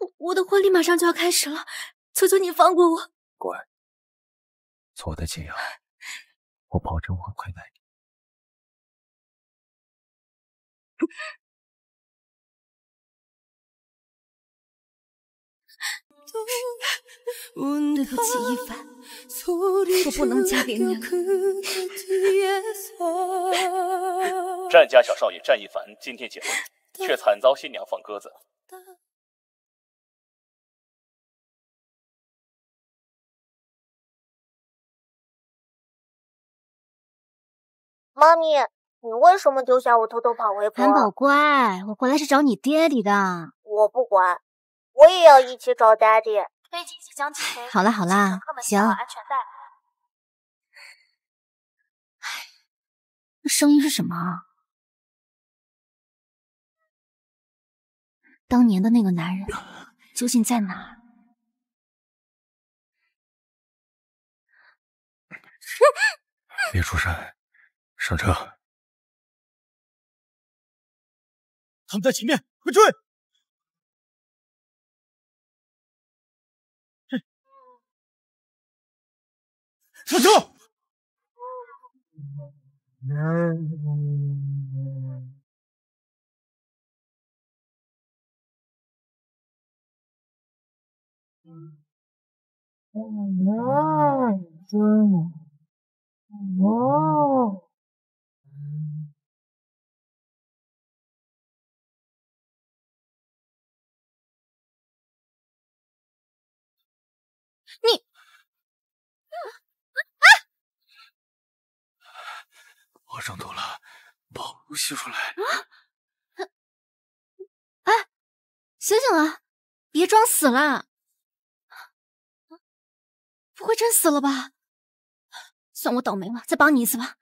我我的婚礼马上就要开始了，求求你放过我。乖，做我的解药，我保证我会亏待你。对不起，一凡，我不能嫁给你了。战家小少爷战一凡今天结婚。却惨遭新娘放鸽子。妈咪，你为什么丢下我偷偷跑回国？韩宝乖，我回来是找你爹爹的。我不管，我也要一起找爹地。飞机即将起飞，好啦好啦，行。哎，那声音是什么？当年的那个男人 究竟在哪？别出声，上车。他们在前面，快追！上车。哦，真我！你啊！我中毒了，把毒吸出来！哎，醒醒啊！别装死了！不会真死了吧？算我倒霉了，再帮你一次吧。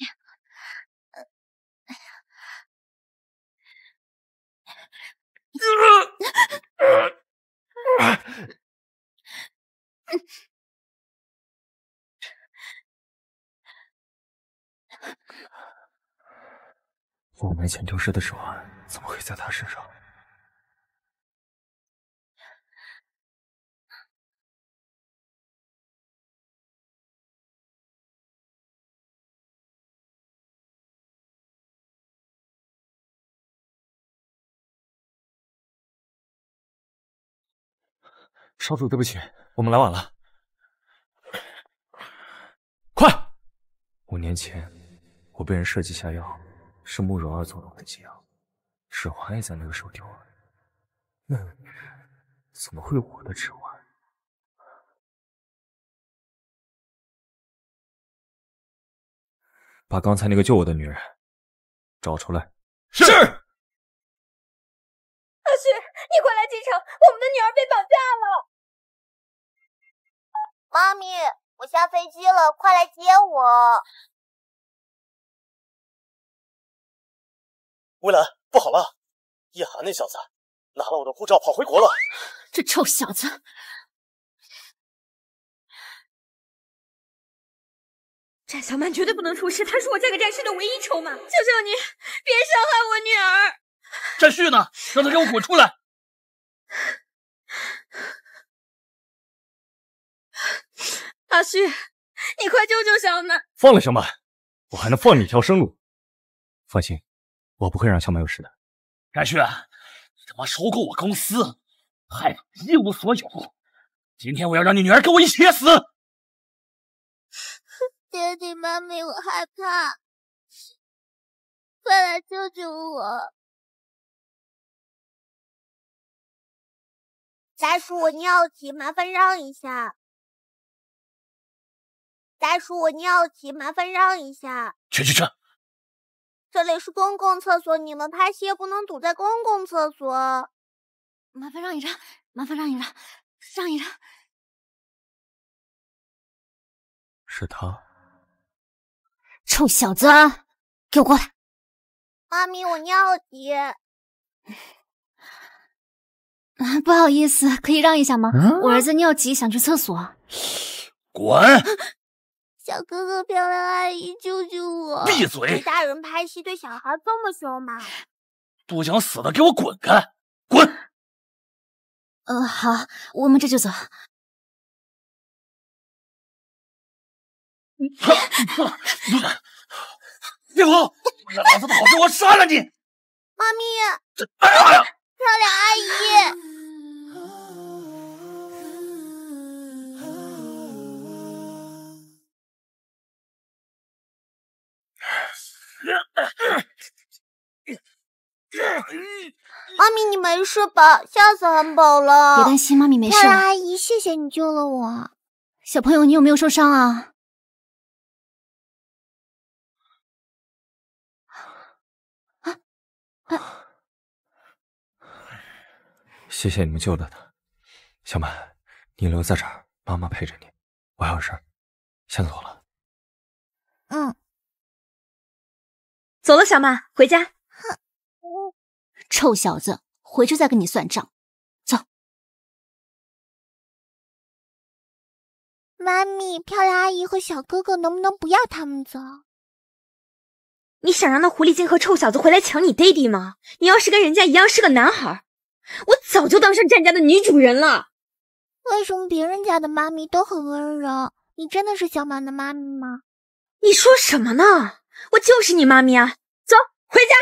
我没前丢失的手环，怎么会在他身上？少主，对不起，我们来晚了。快！五年前，我被人设计下药。是慕容儿做了的解药，指环也在那个时候丢了。那怎么会我的指环？把刚才那个救我的女人找出来。是。阿旭，你快来机场，我们的女儿被绑架了。妈咪，我下飞机了，快来接我。微澜，不好了！叶寒那小子拿了我的护照跑回国了。这臭小子，战小曼绝对不能出事，她是我嫁给战旭的唯一筹码。求求你，别伤害我女儿！战旭呢？让他给我滚出来！阿旭，你快救救小曼！放了小曼，我还能放你一条生路。放心。我不会让小满有事的，冉旭，你他妈收购我公司，害我一无所有，今天我要让你女儿跟我一起死！爹地，妈咪，我害怕，快来救救我！大叔，我尿急，麻烦让一下。大叔，我尿急，麻烦让一下。去去去！这里是公共厕所，你们拍戏也不能堵在公共厕所。麻烦让一让，麻烦让一让，让一让。是他，臭小子，给我过来！妈咪，我尿急。不好意思，可以让一下吗？我儿子尿急，想去厕所。滚！小哥哥，漂亮阿姨，救救我！闭嘴！大人拍戏对小孩这么凶吗？不想死的给我滚开！滚！呃，好，我们这就走。别跑！不老子跑，给我杀了你！妈咪！哎呀！漂亮阿姨！妈咪，你没事吧？吓死汉堡了！别担心，妈咪没事。阿姨，谢谢你救了我。小朋友，你有没有受伤啊？啊啊！谢谢你们救了他。小满，你留在这儿，妈妈陪着你。我还有事儿，先走了。嗯。走了，小满，回家。哼，臭小子，回去再跟你算账。走，妈咪，漂亮阿姨和小哥哥能不能不要他们走？你想让那狐狸精和臭小子回来抢你爹地吗？你要是跟人家一样是个男孩，我早就当上战家的女主人了。为什么别人家的妈咪都很温柔？你真的是小满的妈咪吗？你说什么呢？我就是你妈咪啊！走，回家。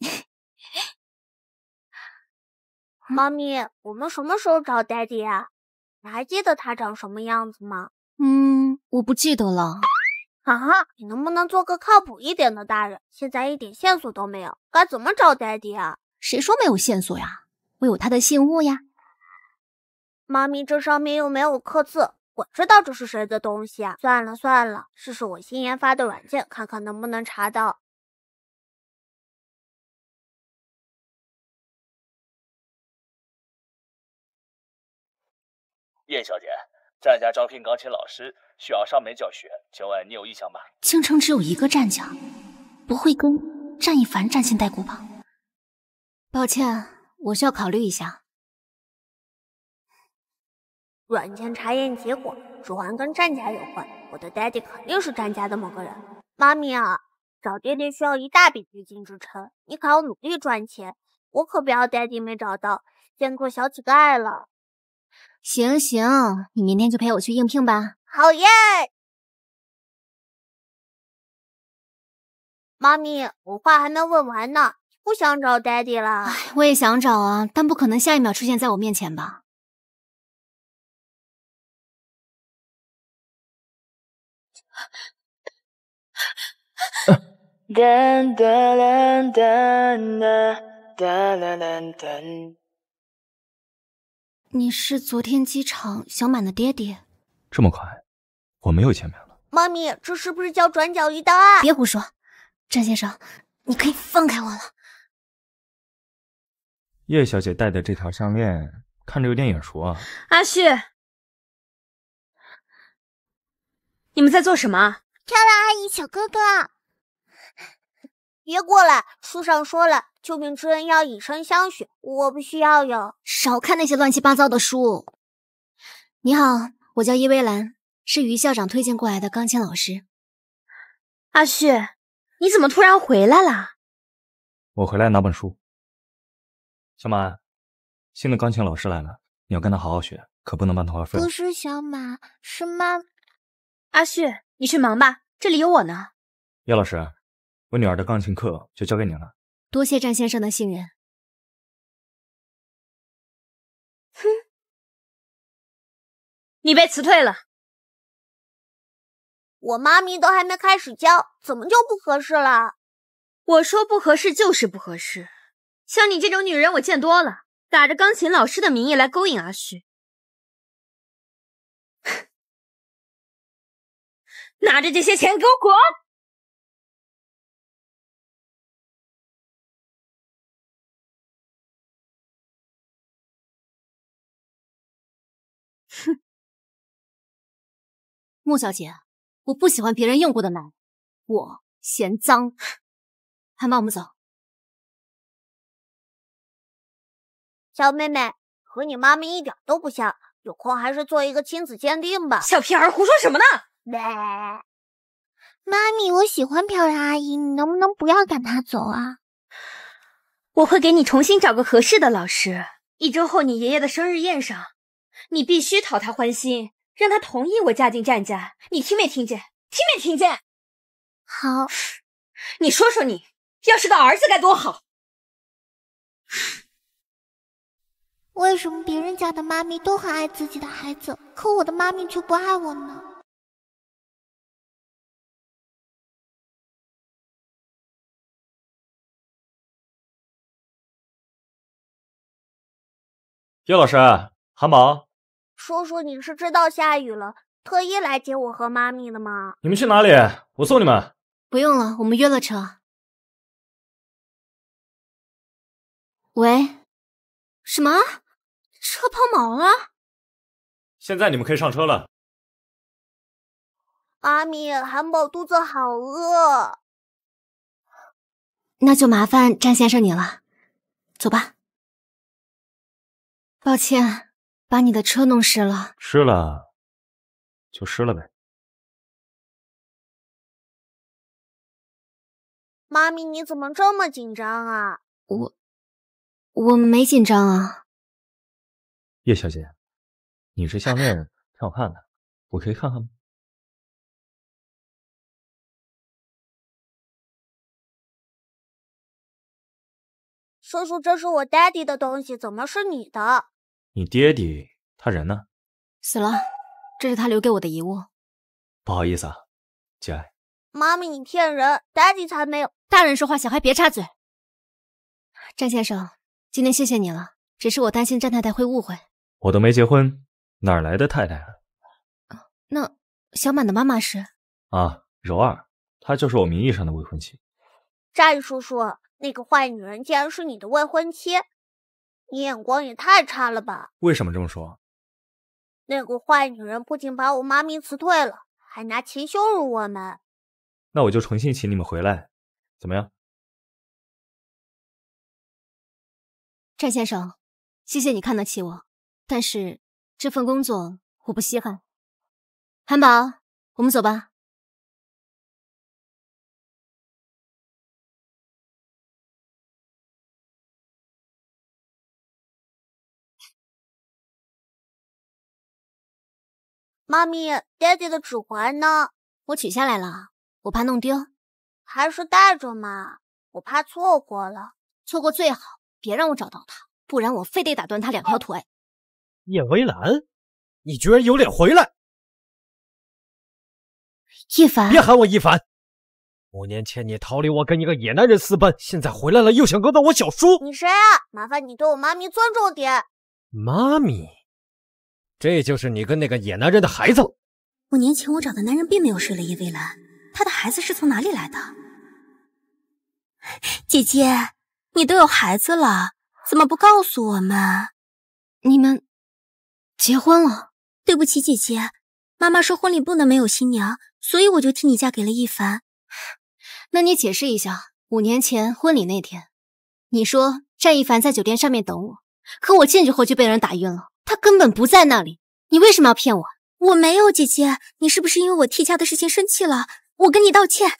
妈咪，我们什么时候找 daddy 啊？你还记得他长什么样子吗？嗯，我不记得了。啊，你能不能做个靠谱一点的大人？现在一点线索都没有，该怎么找 daddy 啊？谁说没有线索呀？我有他的信物呀。妈咪，这上面又没有刻字。知道这是谁的东西啊！算了算了，试试我新研发的软件，看看能不能查到。叶小姐，战家招聘钢琴老师，需要上门教学，请问你有意向吗？青城只有一个战家，不会跟战一凡沾亲带故吧？抱歉，我需要考虑一下。软件查验结果，指环跟战甲有关。我的 daddy 肯定是战甲的某个人。妈咪啊，找爹爹需要一大笔资金支撑，你可要努力赚钱。我可不要 daddy 没找到，见过小乞丐了。行行，你明天就陪我去应聘吧。好耶！妈咪，我话还没问完呢，不想找 daddy 了。哎，我也想找啊，但不可能下一秒出现在我面前吧。你是昨天机场小满的爹爹？这么快，我们又见面了。妈咪，这是不是叫转角遇到爱？别胡说，张先生，你可以放开我了。叶小姐戴的这条项链看着有点眼熟啊。阿旭。你们在做什么？漂亮阿姨，小哥哥，别过来！书上说了，救命之恩要以身相许，我不需要有。少看那些乱七八糟的书！你好，我叫叶薇兰，是于校长推荐过来的钢琴老师。阿旭，你怎么突然回来了？我回来拿本书。小满，新的钢琴老师来了，你要跟他好好学，可不能半途而废。不是小马，是妈。阿旭，你去忙吧，这里有我呢。叶老师，我女儿的钢琴课就交给你了。多谢战先生的信任。哼，你被辞退了。我妈咪都还没开始教，怎么就不合适了？我说不合适就是不合适。像你这种女人，我见多了，打着钢琴老师的名义来勾引阿旭。拿着这些钱给我滚！哼，穆小姐，我不喜欢别人用过的奶，我嫌脏。还骂我们走？小妹妹和你妈妈一点都不像，有空还是做一个亲子鉴定吧。小屁孩胡说什么呢？妈咪，我喜欢漂亮阿姨，你能不能不要赶她走啊？我会给你重新找个合适的老师。一周后你爷爷的生日宴上，你必须讨他欢心，让他同意我嫁进战家。你听没听见？听没听见？好。你说说，你要是个儿子该多好。为什么别人家的妈咪都很爱自己的孩子，可我的妈咪却不爱我呢？叶老师，韩宝，叔叔，你是知道下雨了，特意来接我和妈咪的吗？你们去哪里？我送你们。不用了，我们约了车。喂，什么？车抛锚了。现在你们可以上车了。阿米，韩宝肚子好饿，那就麻烦詹先生你了。走吧。抱歉，把你的车弄湿了。湿了，就湿了呗。妈咪，你怎么这么紧张啊？我，我们没紧张啊。叶小姐，你这项链 挺好看的，我可以看看吗？叔叔，这是我 daddy 的东西，怎么是你的？你爹地他人呢？死了，这是他留给我的遗物。不好意思啊，节哀。妈咪，你骗人，d y 才没有。大人说话，小孩别插嘴。占先生，今天谢谢你了。只是我担心詹太太会误会。我都没结婚，哪来的太太？啊？那小满的妈妈是？啊，柔儿，她就是我名义上的未婚妻。战叔叔，那个坏女人竟然是你的未婚妻？你眼光也太差了吧？为什么这么说？那个坏女人不仅把我妈咪辞退了，还拿钱羞辱我们。那我就重新请你们回来，怎么样？战先生，谢谢你看得起我，但是这份工作我不稀罕。韩宝，我们走吧。妈咪，爹地的指环呢？我取下来了，我怕弄丢。还是带着嘛，我怕错过。了错过最好别让我找到他，不然我非得打断他两条腿。叶微澜，你居然有脸回来！一凡，别喊我一凡。五年前你逃离我，跟一个野男人私奔，现在回来了又想勾搭我小叔？你谁啊？麻烦你对我妈咪尊重点。妈咪。这就是你跟那个野男人的孩子五年前我找的男人并没有睡了叶微澜，他的孩子是从哪里来的？姐姐，你都有孩子了，怎么不告诉我们？你们结婚了？对不起，姐姐，妈妈说婚礼不能没有新娘，所以我就替你嫁给了易凡。那你解释一下，五年前婚礼那天，你说战一凡在酒店上面等我，可我进去后就被人打晕了。他根本不在那里，你为什么要骗我？我没有，姐姐，你是不是因为我替嫁的事情生气了？我跟你道歉。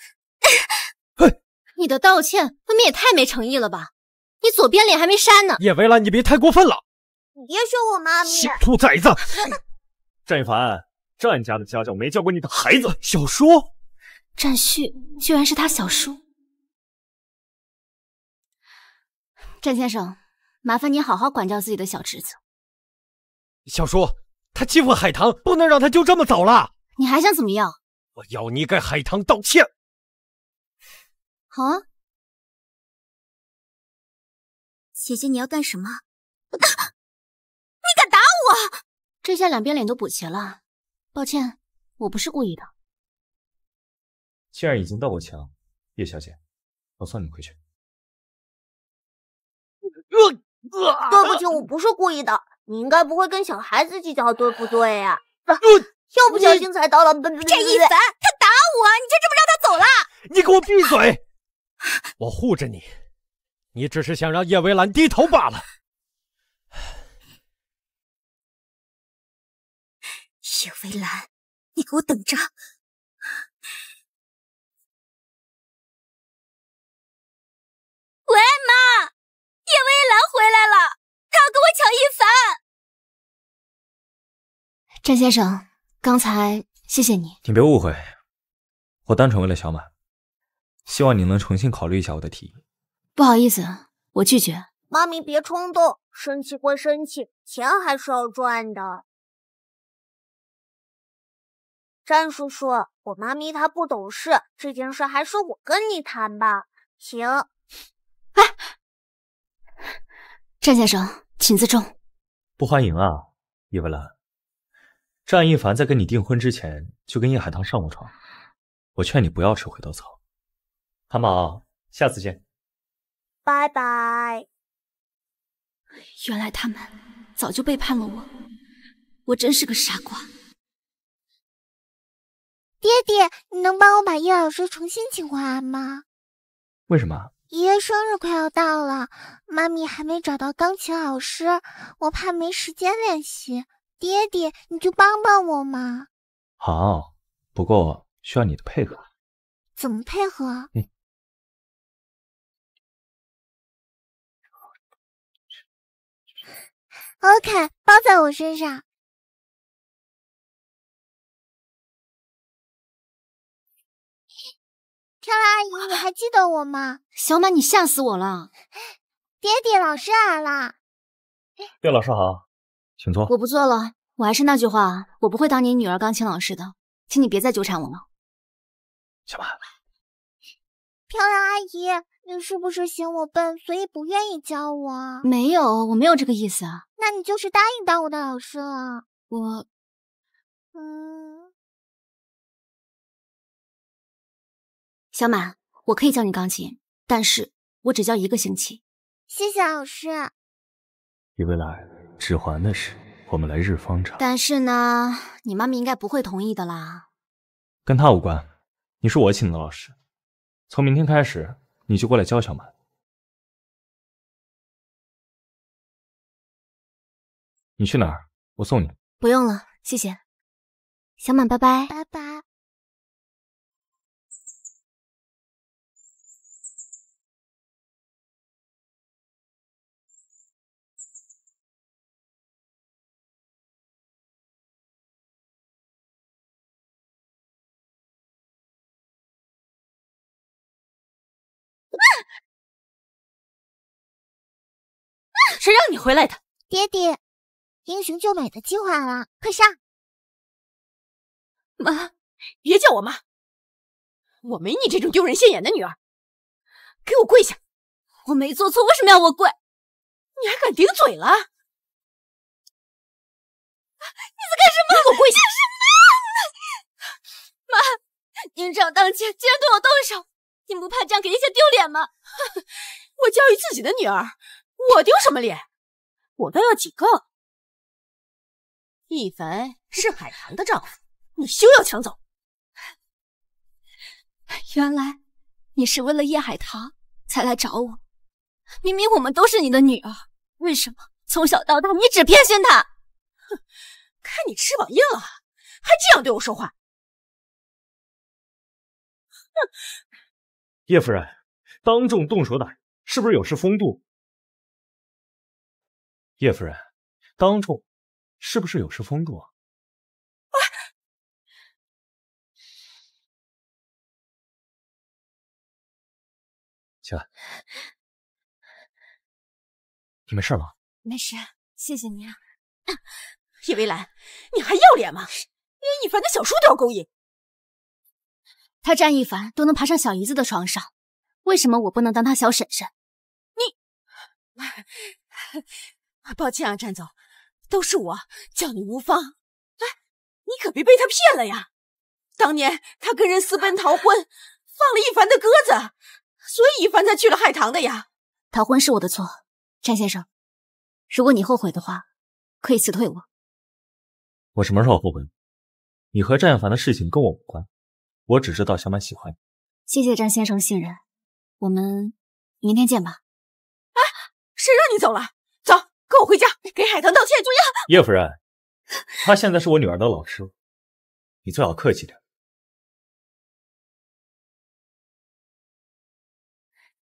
哼，你的道歉，未免也太没诚意了吧？你左边脸还没删呢。叶维兰，你别太过分了。你别学我妈咪！小兔崽子，战一 凡，战家的家教没教过你的孩子。小叔，战旭居然是他小叔。战先生，麻烦你好好管教自己的小侄子。小叔，他欺负海棠，不能让他就这么走了。你还想怎么样？我要你给海棠道歉。好啊，姐姐，你要干什么？你敢打我！这下两边脸都补齐了。抱歉，我不是故意的。既然已经到歉墙，叶小姐，我送你回去。对不起，我不是故意的。你应该不会跟小孩子计较，对不对呀？不，要不小心踩到了。这一凡，他打我，你就这么让他走了？你给我闭嘴！我护着你，你只是想让叶薇兰低头罢了。叶薇兰，你给我等着！喂，妈，叶薇兰回来了。乔一凡，詹先生，刚才谢谢你。你别误会，我单纯为了小满，希望你能重新考虑一下我的提议。不好意思，我拒绝。妈咪别冲动，生气归生气，钱还是要赚的。詹叔叔，我妈咪她不懂事，这件事还是我跟你谈吧。行。哎，詹先生。请自重，不欢迎啊，叶文兰。战一凡在跟你订婚之前就跟叶海棠上过床，我劝你不要吃回头草。韩宝，下次见。拜拜。原来他们早就背叛了我，我真是个傻瓜。爹爹，你能帮我把叶老师重新请回来吗？为什么？爷爷生日快要到了，妈咪还没找到钢琴老师，我怕没时间练习。爹爹，你就帮帮我嘛！好，不过需要你的配合。怎么配合？OK，包在我身上。漂亮阿姨，你还记得我吗？小满，你吓死我了！爹爹，老师来了。卞老师好，请坐。我不坐了，我还是那句话，我不会当你女儿钢琴老师的，请你别再纠缠我了。小满，漂亮阿姨，你是不是嫌我笨，所以不愿意教我？没有，我没有这个意思。那你就是答应当我的老师了。我，嗯。小满，我可以教你钢琴，但是我只教一个星期。谢谢老师。李未来，指环的事，我们来日方长。但是呢，你妈妈应该不会同意的啦。跟他无关，你是我请的老师，从明天开始你就过来教小满。你去哪儿？我送你。不用了，谢谢。小满，拜拜。谁让你回来的？爹爹，英雄救美的计划了，快上！妈，别叫我妈，我没你这种丢人现眼的女儿，给我跪下！我没做错，为什么要我跪？你还敢顶嘴了？你在干什么？给我跪下！妈，您这样当姐竟然对我动手，您不怕这样给殿下丢脸吗？我教育自己的女儿。我丢什么脸？我倒要几个！一凡是海棠的丈夫，你休要抢走。原来你是为了叶海棠才来找我。明明我们都是你的女儿，为什么从小到大你只偏心她？哼，看你翅膀硬了，还这样对我说话。哼，叶夫人，当众动手打人，是不是有失风度？叶夫人，当众是不是有失风度啊？起来，你没事吗？没事，谢谢你。叶微澜，你还要脸吗？连一凡的小叔都要勾引，他战一凡都能爬上小姨子的床上，为什么我不能当他小婶婶？你。抱歉啊，战总，都是我教你无方。哎，你可别被他骗了呀！当年他跟人私奔逃婚，放了一凡的鸽子，所以一凡才去了海棠的呀。逃婚是我的错，战先生，如果你后悔的话，可以辞退我。我什么时候后悔你和战一凡的事情跟我无关，我只知道小满喜欢你。谢谢战先生信任，我们明天见吧。哎，谁让你走了？走。跟我回家，给海棠道歉，就要叶夫人。她现在是我女儿的老师，你最好客气点。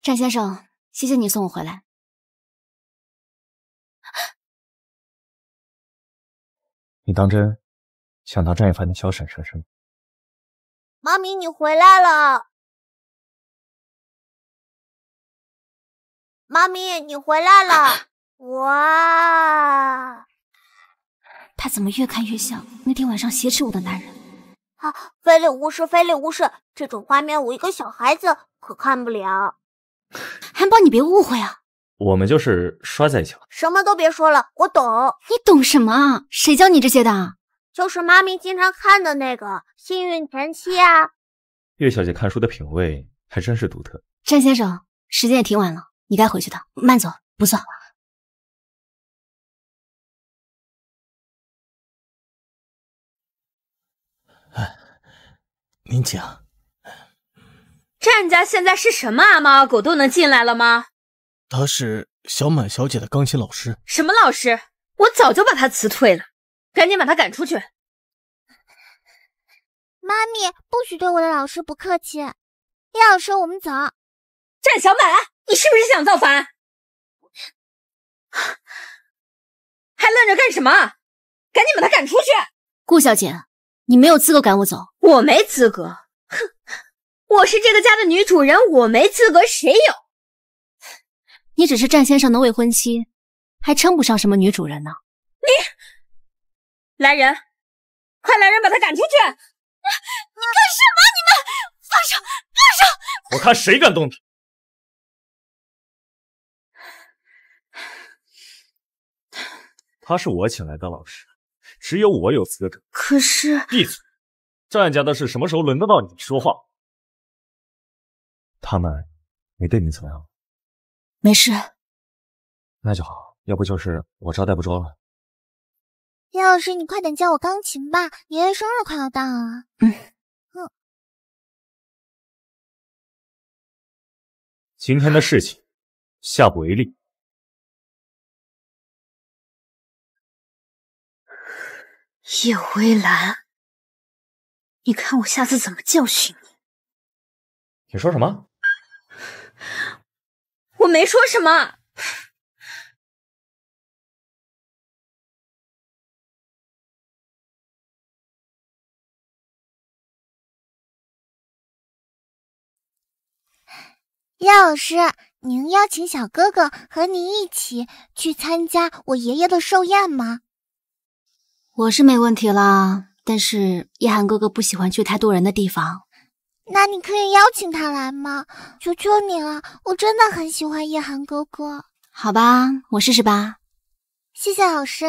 战先生，谢谢你送我回来。你当真想当战一凡的小婶婶？是吗？妈咪，你回来了。妈咪，你回来了。哇，他怎么越看越像那天晚上挟持我的男人啊？非礼勿视，非礼勿视，这种画面我一个小孩子可看不了。韩宝，你别误会啊，我们就是摔在一起了。什么都别说了，我懂。你懂什么啊？谁教你这些的？就是妈咪经常看的那个《幸运前妻》啊。岳小姐看书的品味还真是独特。詹先生，时间也挺晚了，你该回去的。慢走，不送。哎，您请。战家现在是什么？阿猫阿狗都能进来了吗？他是小满小姐的钢琴老师。什么老师？我早就把他辞退了，赶紧把他赶出去。妈咪，不许对我的老师不客气。叶老师，我们走。战小满，你是不是想造反？还愣着干什么？赶紧把他赶出去。顾小姐。你没有资格赶我走，我没资格。哼，我是这个家的女主人，我没资格，谁有？你只是战先生的未婚妻，还称不上什么女主人呢。你，来人，快来人，把他赶出去！你干什么？你们放手，放手！我看谁敢动他。他是我请来的老师。只有我有资格。可是，闭嘴！战家的事什么时候轮得到你说话？他们没对你怎么样？没事。那就好。要不就是我招待不周了。叶老师，你快点教我钢琴吧！爷爷生日快要到了。嗯。今天的事情，下不为例。叶微澜，你看我下次怎么教训你！你说什么？我没说什么。叶老师，您邀请小哥哥和您一起去参加我爷爷的寿宴吗？我是没问题了，但是叶寒哥哥不喜欢去太多人的地方。那你可以邀请他来吗？求求你了，我真的很喜欢叶寒哥哥。好吧，我试试吧。谢谢老师。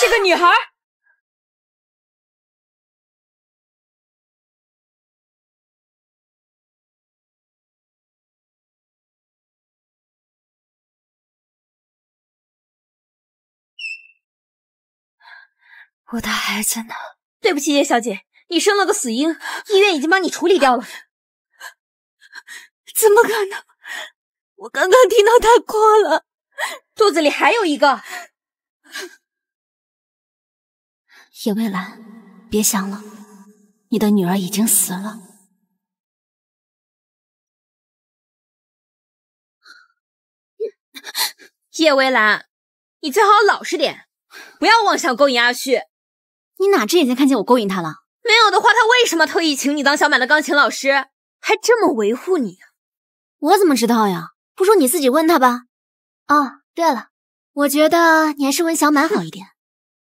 是个女孩。我的孩子呢？对不起，叶小姐，你生了个死婴，医院已经帮你处理掉了。怎么可能？我刚刚听到她哭了，肚子里还有一个。叶微澜，别想了，你的女儿已经死了。叶微澜，你最好老实点，不要妄想勾引阿旭。你哪只眼睛看见我勾引他了？没有的话，他为什么特意请你当小满的钢琴老师，还这么维护你？我怎么知道呀？不如你自己问他吧。哦，对了，我觉得你还是问小满好一点，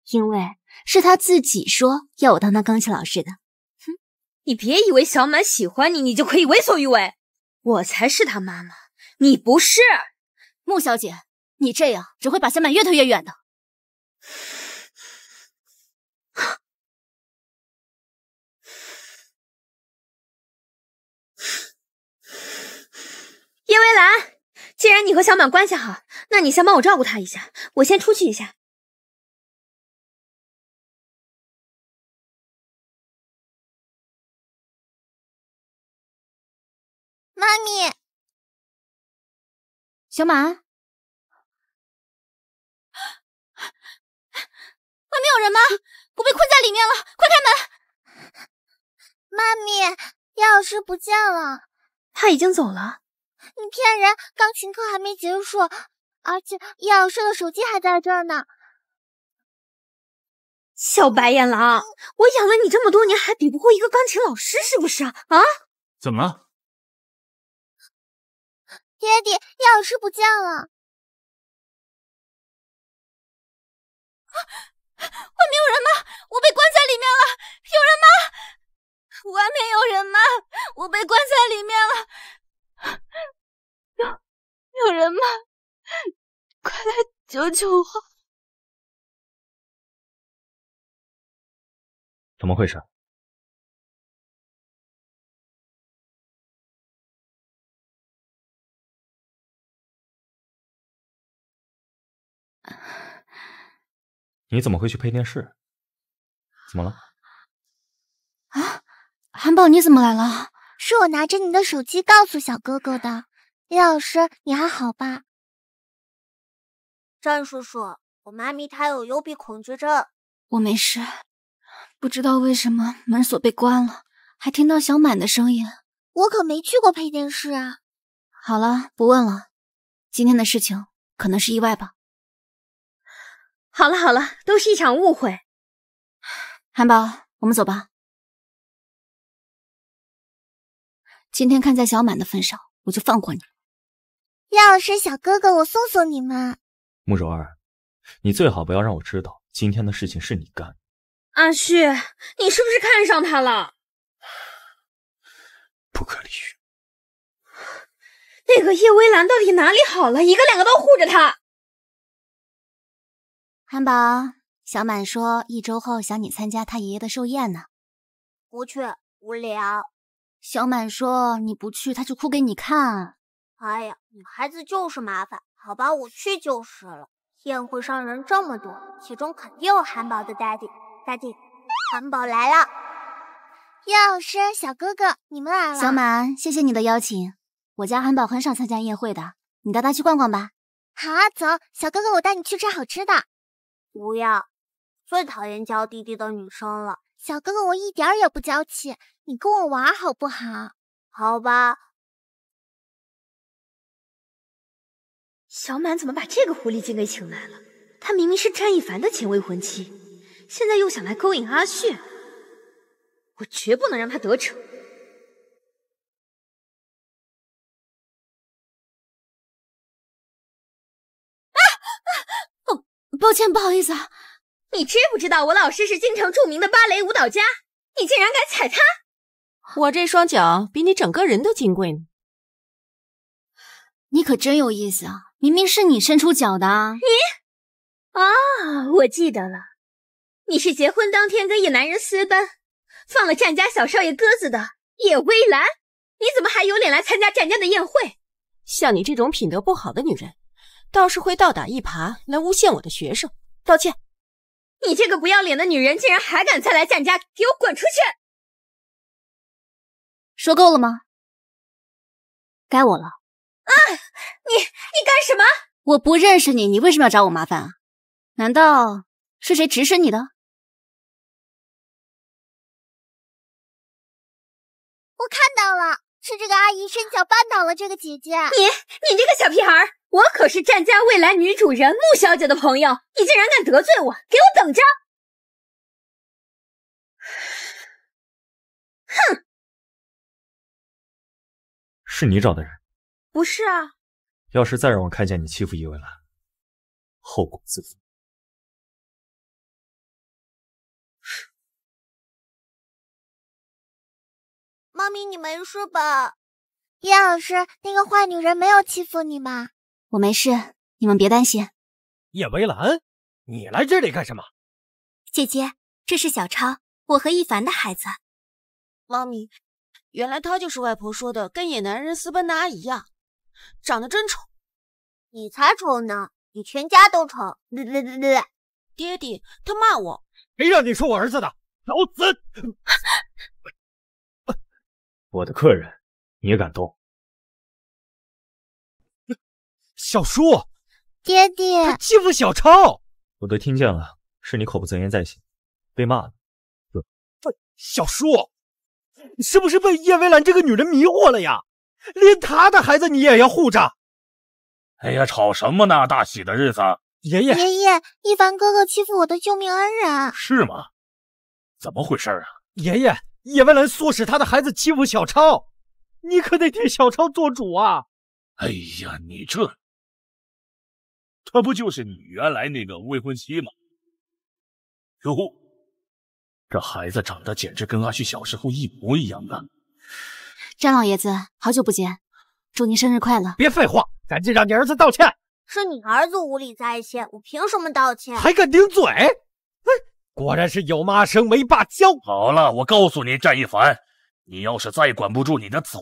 因为是他自己说要我当他钢琴老师的。哼，你别以为小满喜欢你，你就可以为所欲为。我才是他妈妈，你不是。穆小姐，你这样只会把小满越推越远的。叶微澜，既然你和小满关系好，那你先帮我照顾他一下，我先出去一下。妈咪，小满，外面有人吗？我被困在里面了，快开门！妈咪，钥匙不见了，他已经走了。你骗人！钢琴课还没结束，而且叶老师的手机还在这儿呢。小白眼狼，我养了你这么多年，还比不过一个钢琴老师，是不是？啊？怎么了？爹爹，叶老师不见了！啊！外面有人吗？我被关在里面了！有人吗？外面有人吗？我被关在里面了！有有人吗？快来救救我！怎么回事？你怎么会去配电视？怎么了？啊，韩宝，你怎么来了？是我拿着你的手机告诉小哥哥的，李老师，你还好吧？张叔叔，我妈咪她有幽闭恐惧症。我没事，不知道为什么门锁被关了，还听到小满的声音。我可没去过配电室啊。好了，不问了。今天的事情可能是意外吧。好了好了，都是一场误会。韩宝，我们走吧。今天看在小满的份上，我就放过你。要是小哥哥，我送送你们。慕柔儿，你最好不要让我知道今天的事情是你干阿旭，你是不是看上他了？不可理喻。那个叶微澜到底哪里好了？一个两个都护着她。韩宝，小满说一周后想你参加他爷爷的寿宴呢。不去，无聊。小满说：“你不去，他就哭给你看。”哎呀，女孩子就是麻烦。好吧，我去就是了。宴会上人这么多，其中肯定有韩宝的 daddy daddy。韩宝来了，药师小哥哥，你们来了。小满，谢谢你的邀请。我家韩宝很少参加宴会的，你带他去逛逛吧。好啊，走，小哥哥，我带你去吃好吃的。不要，最讨厌娇滴滴的女生了。小哥哥，我一点也不娇气，你跟我玩好不好？好吧。小满怎么把这个狐狸精给请来了？她明明是战一凡的前未婚妻，现在又想来勾引阿旭，我绝不能让她得逞。啊啊！哦，抱歉，不好意思啊。你知不知道我老师是京城著名的芭蕾舞蹈家？你竟然敢踩他！我这双脚比你整个人都金贵呢。你可真有意思啊！明明是你伸出脚的啊！咦？啊，我记得了，你是结婚当天跟一男人私奔，放了战家小少爷鸽子的叶微澜。你怎么还有脸来参加战家的宴会？像你这种品德不好的女人，倒是会倒打一耙来诬陷我的学生。道歉。你这个不要脸的女人，竟然还敢再来战家，给我滚出去！说够了吗？该我了。啊！你你干什么？我不认识你，你为什么要找我麻烦啊？难道是谁指使你的？我看到了。是这个阿姨伸脚绊倒了这个姐姐。你，你这个小屁孩！我可是战家未来女主人穆小姐的朋友，你竟然敢得罪我，给我等着！哼，是你找的人？不是啊。要是再让我看见你欺负一文兰，后果自负。妈咪，你没事吧？叶老师，那个坏女人没有欺负你吗？我没事，你们别担心。叶微兰，你来这里干什么？姐姐，这是小超，我和一凡的孩子。妈咪，原来他就是外婆说的跟野男人私奔的阿姨呀，长得真丑。你才丑呢，你全家都丑。爹爹，他骂我。谁让你说我儿子的？找死！我的客人，你也敢动？小叔，爹爹，他欺负小超，我都听见了，是你口不择言在先，被骂了。小叔，你是不是被叶薇兰这个女人迷惑了呀？连她的孩子你也要护着？哎呀，吵什么呢？大喜的日子。爷爷，爷爷，一凡哥哥欺负我的救命恩人，是吗？怎么回事啊？爷爷。也为了唆使他的孩子欺负小超，你可得替小超做主啊！哎呀，你这，她不就是你原来那个未婚妻吗？哟，这孩子长得简直跟阿旭小时候一模一样啊！詹老爷子，好久不见，祝您生日快乐！别废话，赶紧让你儿子道歉。是你儿子无理在先，我凭什么道歉？还敢顶嘴？果然是有妈生没爸教。好了，我告诉你，战一凡，你要是再管不住你的嘴，我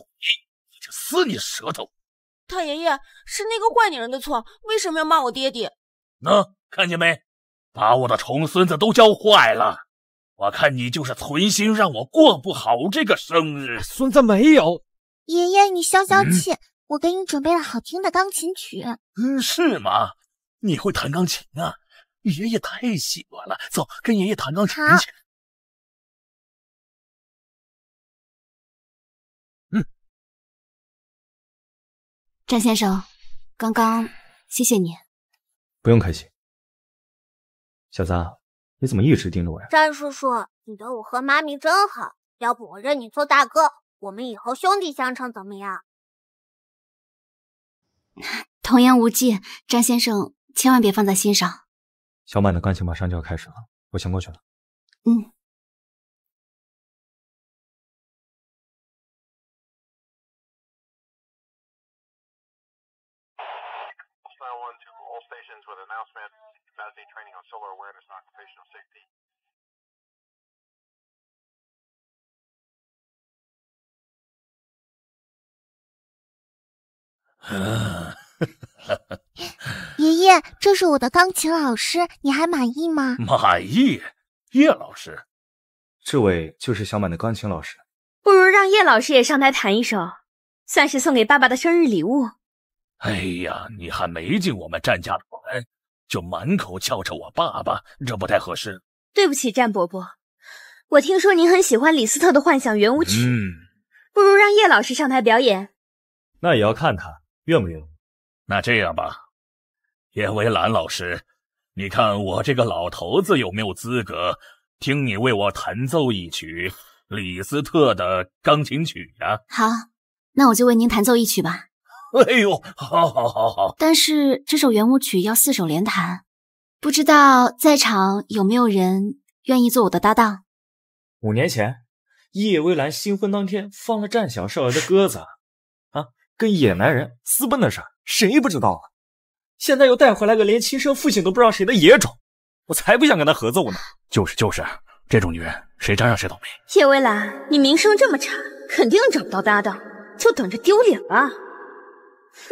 就撕你舌头。太爷爷，是那个坏女人的错，为什么要骂我爹爹？那看见没？把我的重孙子都教坏了。我看你就是存心让我过不好这个生日。孙子没有。爷爷，你消消气，我给你准备了好听的钢琴曲。嗯，是吗？你会弹钢琴啊？爷爷太喜欢了，走，跟爷爷弹钢琴去。嗯。张先生，刚刚谢谢你。不用客气。小三，你怎么一直盯着我呀？占叔叔，你对我和妈咪真好，要不我认你做大哥，我们以后兄弟相称，怎么样？童言无忌，张先生千万别放在心上。小满的钢琴马上就要开始了，我先过去了。嗯。爷爷，这是我的钢琴老师，你还满意吗？满意，叶老师，这位就是小满的钢琴老师。不如让叶老师也上台弹一首，算是送给爸爸的生日礼物。哎呀，你还没进我们战家的门，就满口叫着我爸爸，这不太合适。对不起，战伯伯，我听说您很喜欢李斯特的幻想圆舞曲，不如让叶老师上台表演。那也要看他愿不愿意。那这样吧。叶微澜老师，你看我这个老头子有没有资格听你为我弹奏一曲李斯特的钢琴曲呀？好，那我就为您弹奏一曲吧。哎呦，好，好，好，好。但是这首圆舞曲要四手联弹，不知道在场有没有人愿意做我的搭档？五年前，叶微澜新婚当天放了战小少爷的鸽子，啊，跟野男人私奔的事，谁不知道啊？现在又带回来个连亲生父亲都不知道谁的野种，我才不想跟他合奏呢！就是就是，这种女人谁沾上谁倒霉。叶微澜，你名声这么差，肯定找不到搭档，就等着丢脸吧！哼，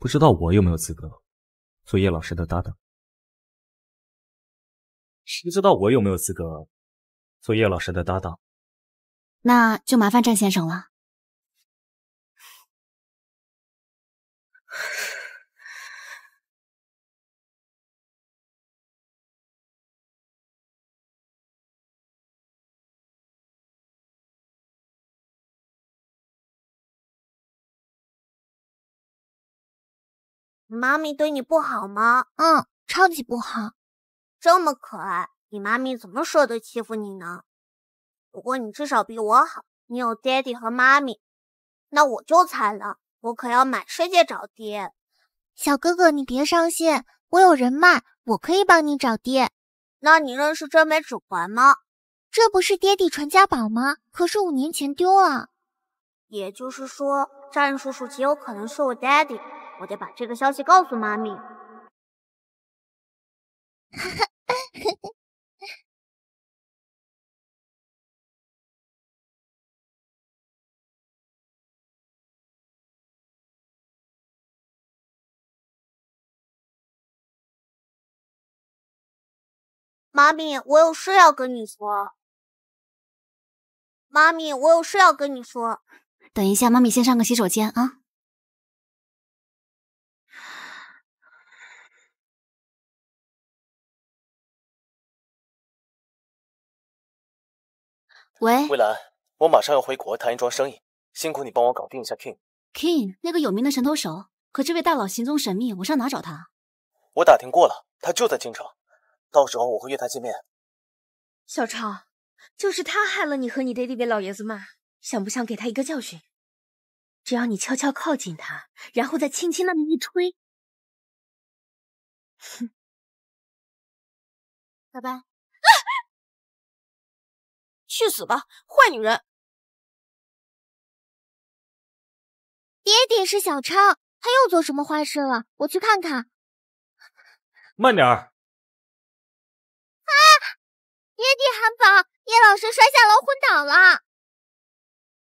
不知道我有没有资格做叶老师的搭档？谁知道我有没有资格做叶老师的搭档？那就麻烦战先生了。你妈咪对你不好吗？嗯，超级不好。这么可爱，你妈咪怎么舍得欺负你呢？不过你至少比我好，你有爹地和妈咪，那我就惨了，我可要满世界找爹。小哥哥，你别伤心，我有人脉，我可以帮你找爹。那你认识真美指环吗？这不是爹地传家宝吗？可是五年前丢了。也就是说，战叔叔极有可能是我爹地。我得把这个消息告诉妈咪。妈咪，我有事要跟你说。妈咪，我有事要跟你说。等一下，妈咪先上个洗手间啊。喂，蔚蓝，我马上要回国谈一桩生意，辛苦你帮我搞定一下 King。King 那个有名的神偷手，可这位大佬行踪神秘，我上哪找他？我打听过了，他就在京城，到时候我会约他见面。小超，就是他害了你和你爹地被老爷子嘛，想不想给他一个教训？只要你悄悄靠近他，然后再轻轻那么一吹，哼，拜拜。去死吧，坏女人！爹爹是小昌，他又做什么坏事了？我去看看。慢点儿。啊！爹爹韩宝叶老师摔下楼昏倒了。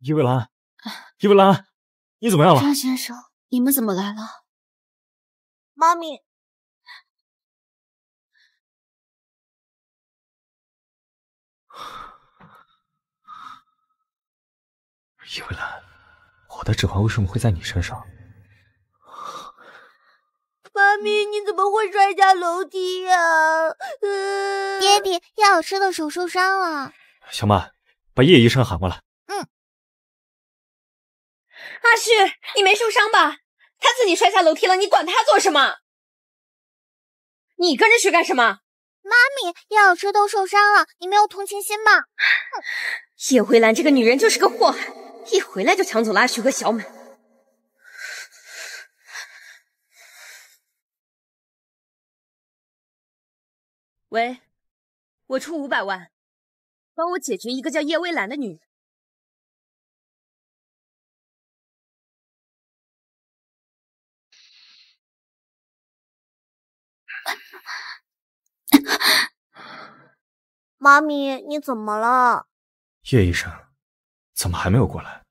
叶维兰，叶维兰，你怎么样了？张先生，你们怎么来了？妈咪。叶微澜，我的指环为什么会在你身上？妈咪，你怎么会摔下楼梯呀？嗯，爹地，叶老师的手受伤了。小曼，把叶医生喊过来。嗯。阿旭，你没受伤吧？他自己摔下楼梯了，你管他做什么？你跟着去干什么？妈咪，叶老师都受伤了，你没有同情心吗？哼，叶慧兰这个女人就是个祸害。一回来就抢走了阿旭和小美。喂，我出五百万，帮我解决一个叫叶微澜的女人。妈咪，你怎么了？叶医生。怎么还没有过来？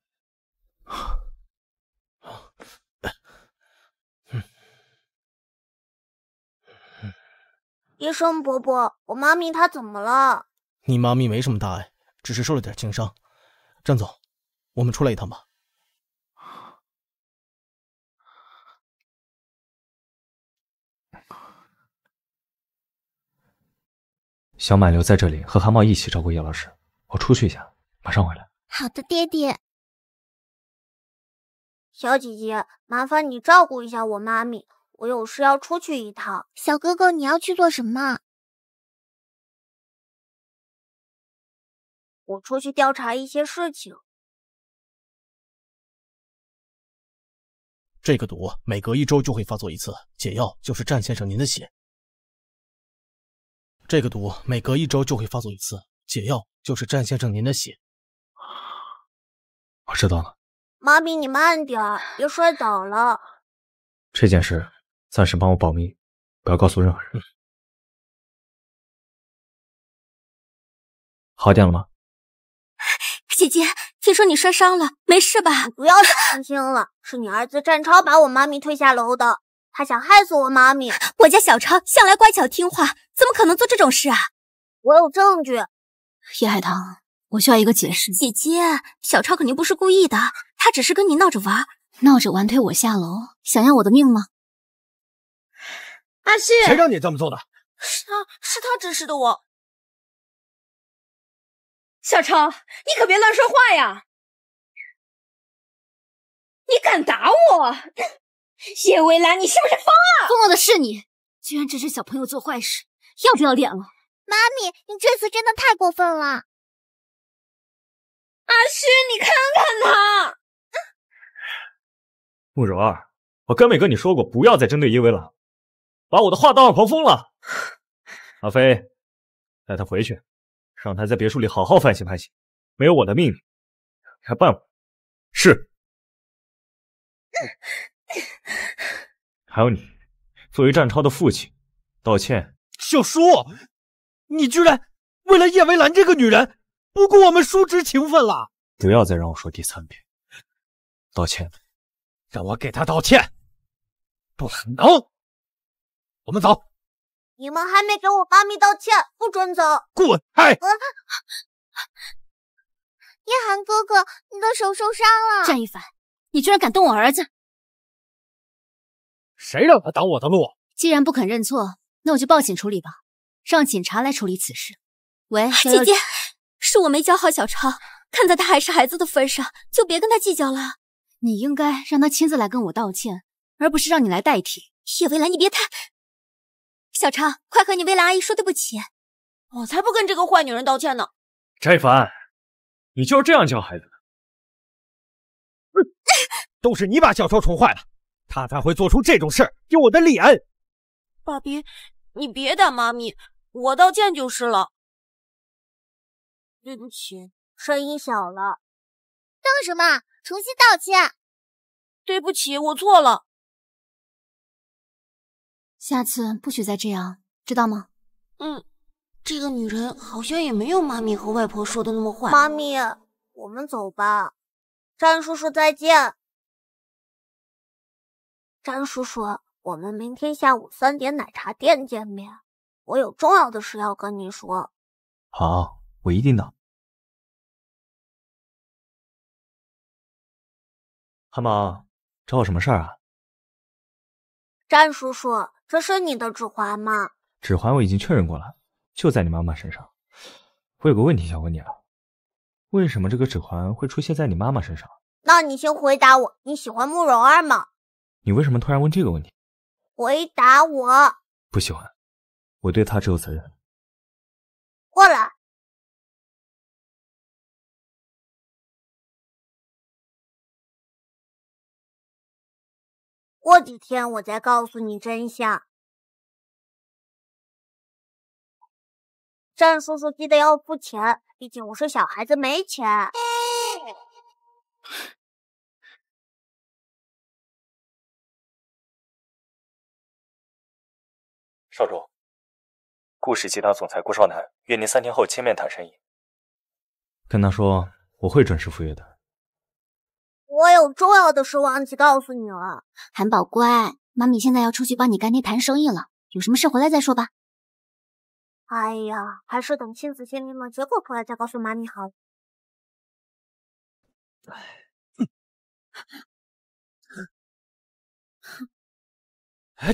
医生伯伯，我妈咪她怎么了？你妈咪没什么大碍，只是受了点轻伤。张总，我们出来一趟吧。小满留在这里，和韩茂一起照顾叶老师。我出去一下，马上回来。好的，爹爹。小姐姐，麻烦你照顾一下我妈咪，我有事要出去一趟。小哥哥，你要去做什么？我出去调查一些事情。这个毒每隔一周就会发作一次，解药就是战先生您的血。这个毒每隔一周就会发作一次，解药就是战先生您的血。我知道了，妈咪，你慢点，别摔倒了。这件事暂时帮我保密，不要告诉任何人。好点了吗？姐姐，听说你摔伤了，没事吧？不要伤心了，是你儿子战超把我妈咪推下楼的，他想害死我妈咪。我家小超向来乖巧听话，怎么可能做这种事啊？我有证据。叶海棠。我需要一个解释。姐姐，小超肯定不是故意的，他只是跟你闹着玩，闹着玩推我下楼，想要我的命吗？阿旭，谁让你这么做的？是啊，是他指使的我。小超，你可别乱说话呀！你敢打我，叶微澜，你是不是疯了？疯了的是你，居然指使小朋友做坏事，要不要脸了？妈咪，你这次真的太过分了。阿虚，你看看他。慕柔儿，我跟没跟你说过，不要再针对叶薇兰，把我的话当耳旁风了。阿飞，带他回去，让他在别墅里好好反省反省。没有我的命令，还办我？是。还有你，作为战超的父亲，道歉。小叔，你居然为了叶薇兰这个女人。不顾我们叔侄情分了！不要再让我说第三遍，道歉，让我给他道歉，不可能！我们走。你们还没给我妈咪道歉，不准走！滚！开！叶寒哥哥，你的手受伤了。战一凡，你居然敢动我儿子！谁让他挡我的路？既然不肯认错，那我就报警处理吧，让警察来处理此事。喂，姐姐。是我没教好小超，看在他还是孩子的份上，就别跟他计较了。你应该让他亲自来跟我道歉，而不是让你来代替。叶微兰，你别太……小超，快和你未兰阿姨说对不起。我才不跟这个坏女人道歉呢！翟凡，你就是这样教孩子的？都是你把小超宠坏了，他才会做出这种事，丢我的脸！爸比，你别打妈咪，我道歉就是了。对不起，声音小了。瞪什么？重新道歉。对不起，我错了。下次不许再这样，知道吗？嗯。这个女人好像也没有妈咪和外婆说的那么坏。妈咪，我们走吧。詹叔叔，再见。詹叔叔，我们明天下午三点奶茶店见面。我有重要的事要跟你说。好。我一定到。韩堡，找我什么事儿啊？战叔叔，这是你的指环吗？指环我已经确认过了，就在你妈妈身上。我有个问题想问你啊，为什么这个指环会出现在你妈妈身上？那你先回答我，你喜欢慕容儿吗？你为什么突然问这个问题？回答我。不喜欢，我对他只有责任。过来。过几天我再告诉你真相，战叔叔记得要付钱，毕竟我是小孩子没钱。少主，顾氏集团总裁顾少南约您三天后见面谈生意，跟他说我会准时赴约的。有重要的事忘记告诉你了，韩宝乖，妈咪现在要出去帮你干爹谈生意了，有什么事回来再说吧。哎呀，还是等亲子鉴定的结果出来再告诉妈咪好。哎，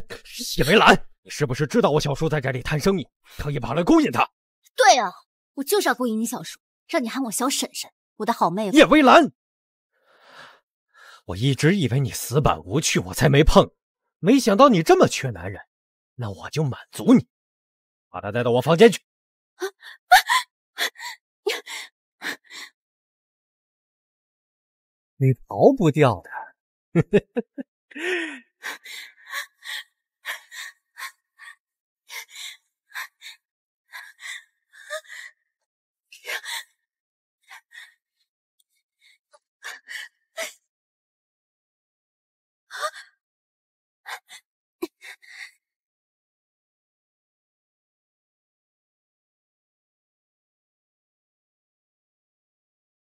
叶薇兰，你是不是知道我小叔在这里谈生意，特意跑来勾引他？对啊，我就是要勾引你小叔，让你喊我小婶婶，我的好妹夫。叶薇兰。我一直以为你死板无趣，我才没碰。没想到你这么缺男人，那我就满足你，把他带到我房间去。啊！你逃不掉的，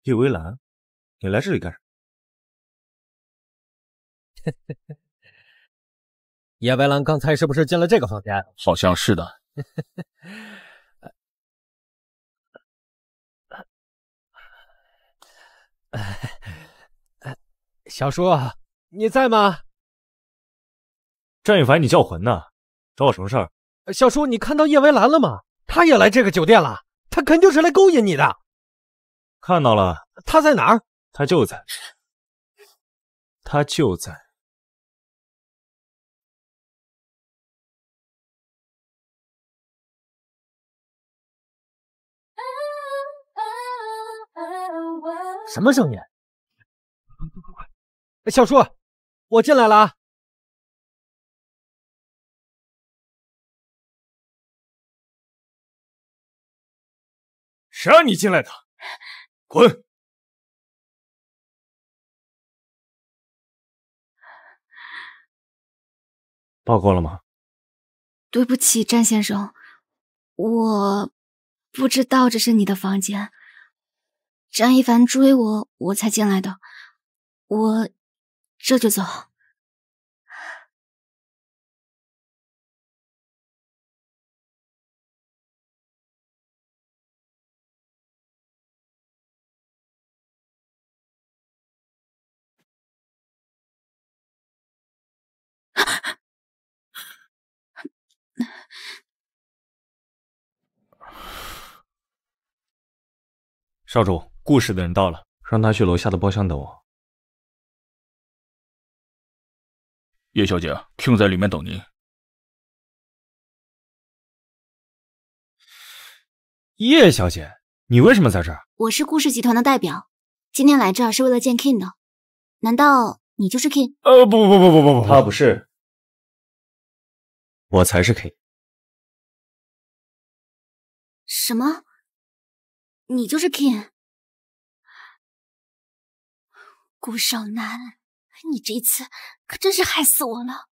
叶微兰，你来这里干什么？叶微兰刚才是不是进了这个房间？好像是的。小叔，你在吗？战一凡，你叫魂呢？找我什么事儿？小叔，你看到叶微兰了吗？她也来这个酒店了，她肯定是来勾引你的。看到了。他在哪儿？他就在。他就在。什么声音？快快快！小叔，我进来了。谁让你进来的？滚！报告了吗？对不起，詹先生，我不知道这是你的房间。张一凡追我，我才进来的。我这就走。少主，顾氏的人到了，让他去楼下的包厢等我。叶小姐，King 在里面等您。叶小姐，你为什么在这儿？我是顾氏集团的代表，今天来这儿是为了见 King 的。难道你就是 King？呃，不不不不不不不，他不是，我才是 King。什么？你就是 King，顾少南，你这次可真是害死我了。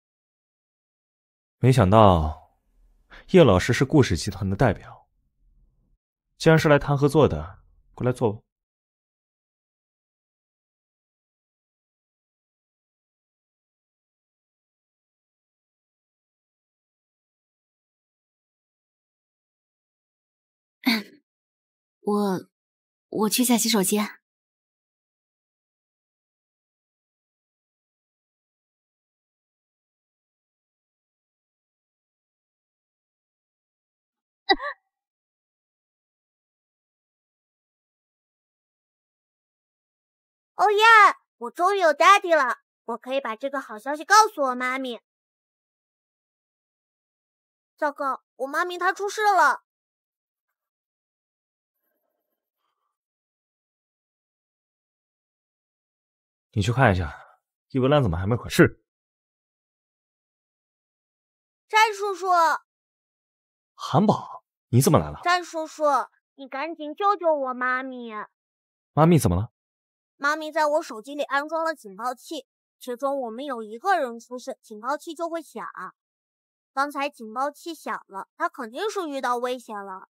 没想到叶老师是顾氏集团的代表，既然是来谈合作的，过来坐吧。我，我去下洗手间。哦耶！我终于有 daddy 了，我可以把这个好消息告诉我妈咪。糟糕，我妈咪她出事了。你去看一下，叶文兰怎么还没回？是，战叔叔，韩宝，你怎么来了？战叔叔，你赶紧救救我妈咪！妈咪怎么了？妈咪在我手机里安装了警报器，其中我们有一个人出事，警报器就会响。刚才警报器响了，她肯定是遇到危险了。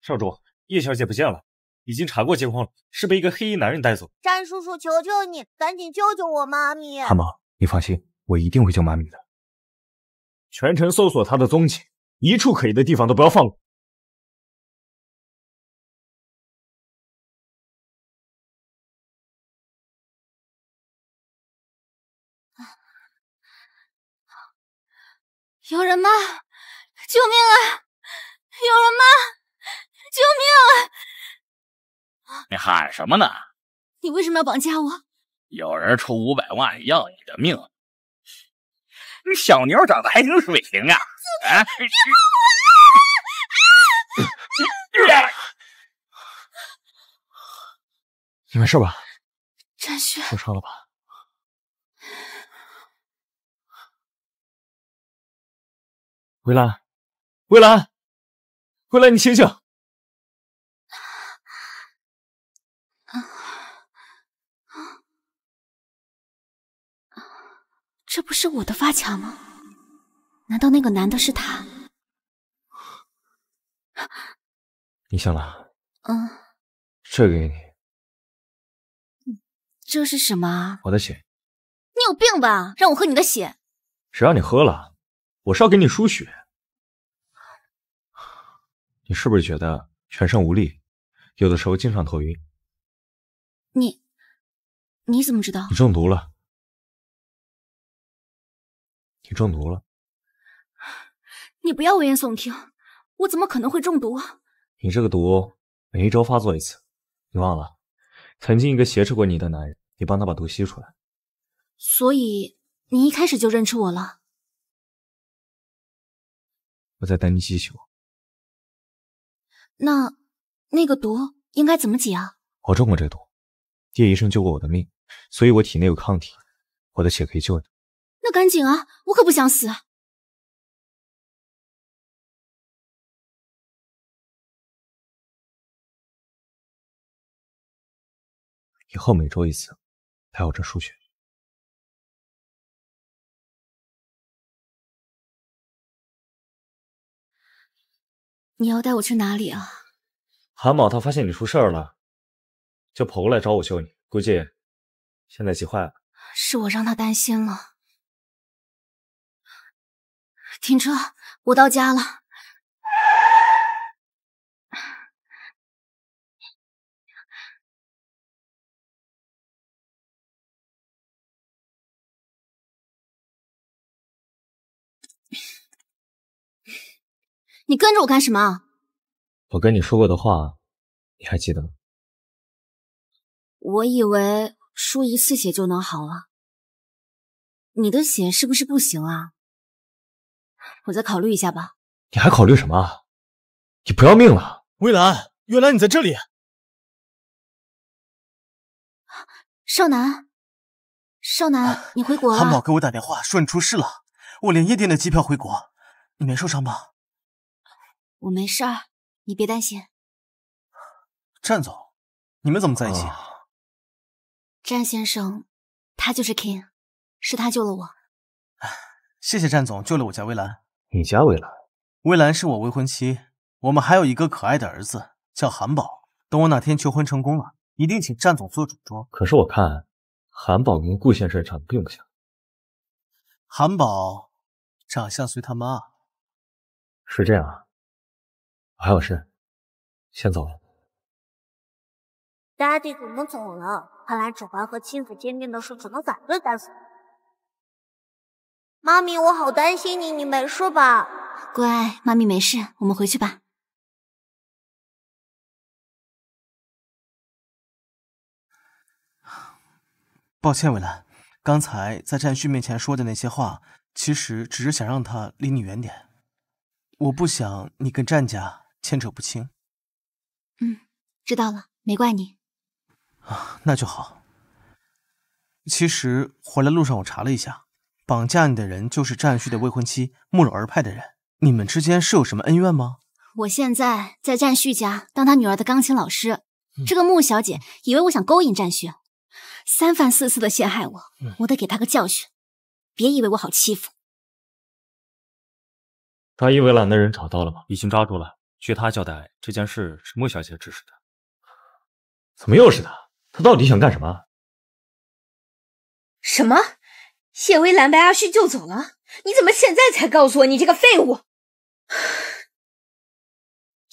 少主，叶小姐不见了。已经查过监控了，是被一个黑衣男人带走。占叔叔，求求你，赶紧救救我妈咪！韩毛，你放心，我一定会救妈咪的。全城搜索他的踪迹，一处可疑的地方都不要放过。有人吗？救命啊！有人吗？救命啊！你喊什么呢？你为什么要绑架我？有人出五百万要你的命。你小妞长得还挺水灵啊！啊！你没事吧？占旭，受伤了吧？蔚蓝，蔚蓝，蔚蓝，你醒醒！这不是我的发卡吗？难道那个男的是他？你醒了。嗯。这个给你。这是什么？我的血。你有病吧？让我喝你的血？谁让你喝了？我是要给你输血。你是不是觉得全身无力？有的时候经常头晕。你，你怎么知道？你中毒了。你中毒了，你不要危言耸听，我怎么可能会中毒？你这个毒每一周发作一次，你忘了，曾经一个挟持过你的男人，你帮他把毒吸出来。所以你一开始就认出我了，我在等你吸血。那那个毒应该怎么解啊？我中过这毒，叶医生救过我的命，所以我体内有抗体，我的血可以救你。那赶紧啊！我可不想死。以后每周一次来我这输血。你要带我去哪里啊？韩某他发现你出事了，就跑过来找我救你。估计现在急坏了。是我让他担心了。停车，我到家了。你跟着我干什么？我跟你说过的话，你还记得吗？我以为输一次血就能好了。你的血是不是不行啊？我再考虑一下吧。你还考虑什么？你不要命了？微澜，原来你在这里。少南，少南，你回国？了？汉堡给我打电话说你出事了，我连夜订的机票回国。你没受伤吧？我没事，你别担心。战总，你们怎么在一起？战先生，他就是 King，是他救了我。谢谢战总救了我家微澜。你家蔚蓝，蔚蓝是我未婚妻，我们还有一个可爱的儿子，叫韩宝。等我哪天求婚成功了，一定请战总做主桌。可是我看，韩宝跟顾先生长得并不像。韩宝，长相随他妈。是这样啊，我还有事，先走了。Daddy 怎么走了？看来指环和亲子鉴定的事只能反对干说妈咪，我好担心你，你没事吧？乖，妈咪没事，我们回去吧。抱歉，薇兰，刚才在战旭面前说的那些话，其实只是想让他离你远点。我不想你跟战家牵扯不清。嗯，知道了，没怪你。啊，那就好。其实回来路上我查了一下。绑架你的人就是战旭的未婚妻慕容儿派的人。你们之间是有什么恩怨吗？我现在在战旭家当他女儿的钢琴老师。这个穆小姐以为我想勾引战旭，三番四次的陷害我，我得给她个教训。别以为我好欺负。他为外的人找到了吗？已经抓住了。据他交代，这件事是穆小姐指使的。怎么又是他？他到底想干什么？什么？叶微澜被阿旭救走了，你怎么现在才告诉我？你这个废物！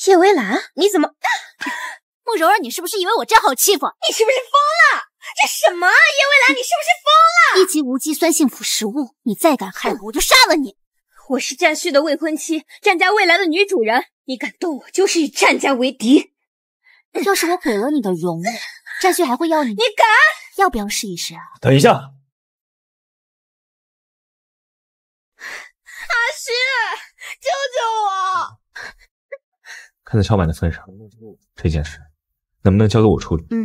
叶微澜，你怎么？慕柔儿，你是不是以为我真好欺负？你是不是疯了？这什么？叶微澜，你是不是疯了？一级无机酸性腐蚀物，你再敢害我，我就杀了你！我是战旭的未婚妻，战家未来的女主人，你敢动我，就是与战家为敌。要是我毁了你的容，战旭还会要你？你敢？要不要试一试？啊？等一下。阿旭，救救我！看在小满的份上，这件事能不能交给我处理？嗯。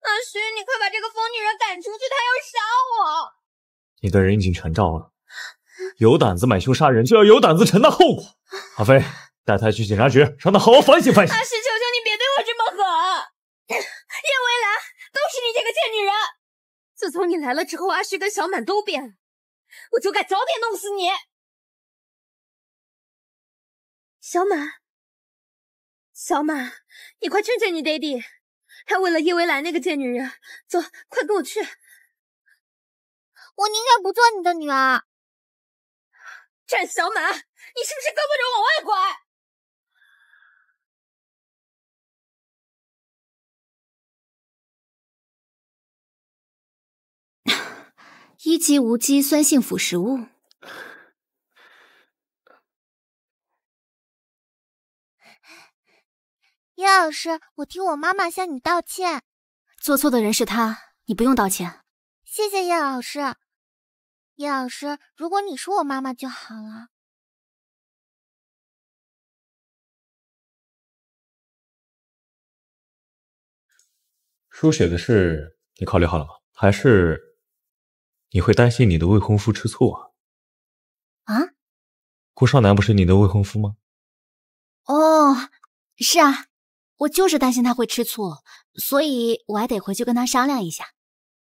阿旭，你快把这个疯女人赶出去，她要杀我！你的人已经全照了，有胆子买凶杀人，就要有胆子承担后果。阿飞，带她去警察局，让她好好反省反省。阿旭，求求你别对我这么狠！叶微澜，都是你这个贱女人！自从你来了之后，阿旭跟小满都变了，我就该早点弄死你！小满，小满，你快劝劝你爹地，他为了叶薇兰那个贱女人，走，快跟我去！我宁愿不做你的女儿。战小满，你是不是胳膊肘往外拐？一级无机酸性腐蚀物。叶老师，我替我妈妈向你道歉。做错的人是他，你不用道歉。谢谢叶老师。叶老师，如果你是我妈妈就好了。输血的事，你考虑好了吗？还是你会担心你的未婚夫吃醋啊？啊？顾少南不是你的未婚夫吗？哦，是啊。我就是担心他会吃醋，所以我还得回去跟他商量一下。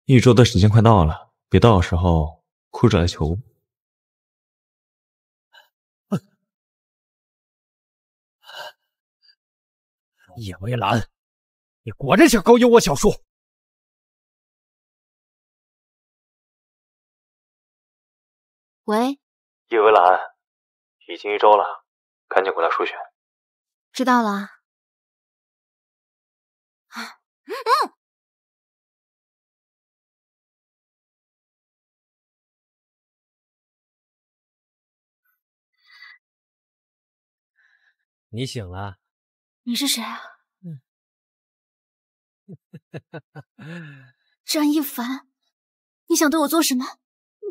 一周的时间快到了，别到时候哭着来求我。叶微澜，你果然想勾引我小叔。喂。叶微澜，已经一周了，赶紧过来输血。知道了。嗯嗯，你醒了？你是谁啊？嗯，哈，哈哈，张一凡，你想对我做什么？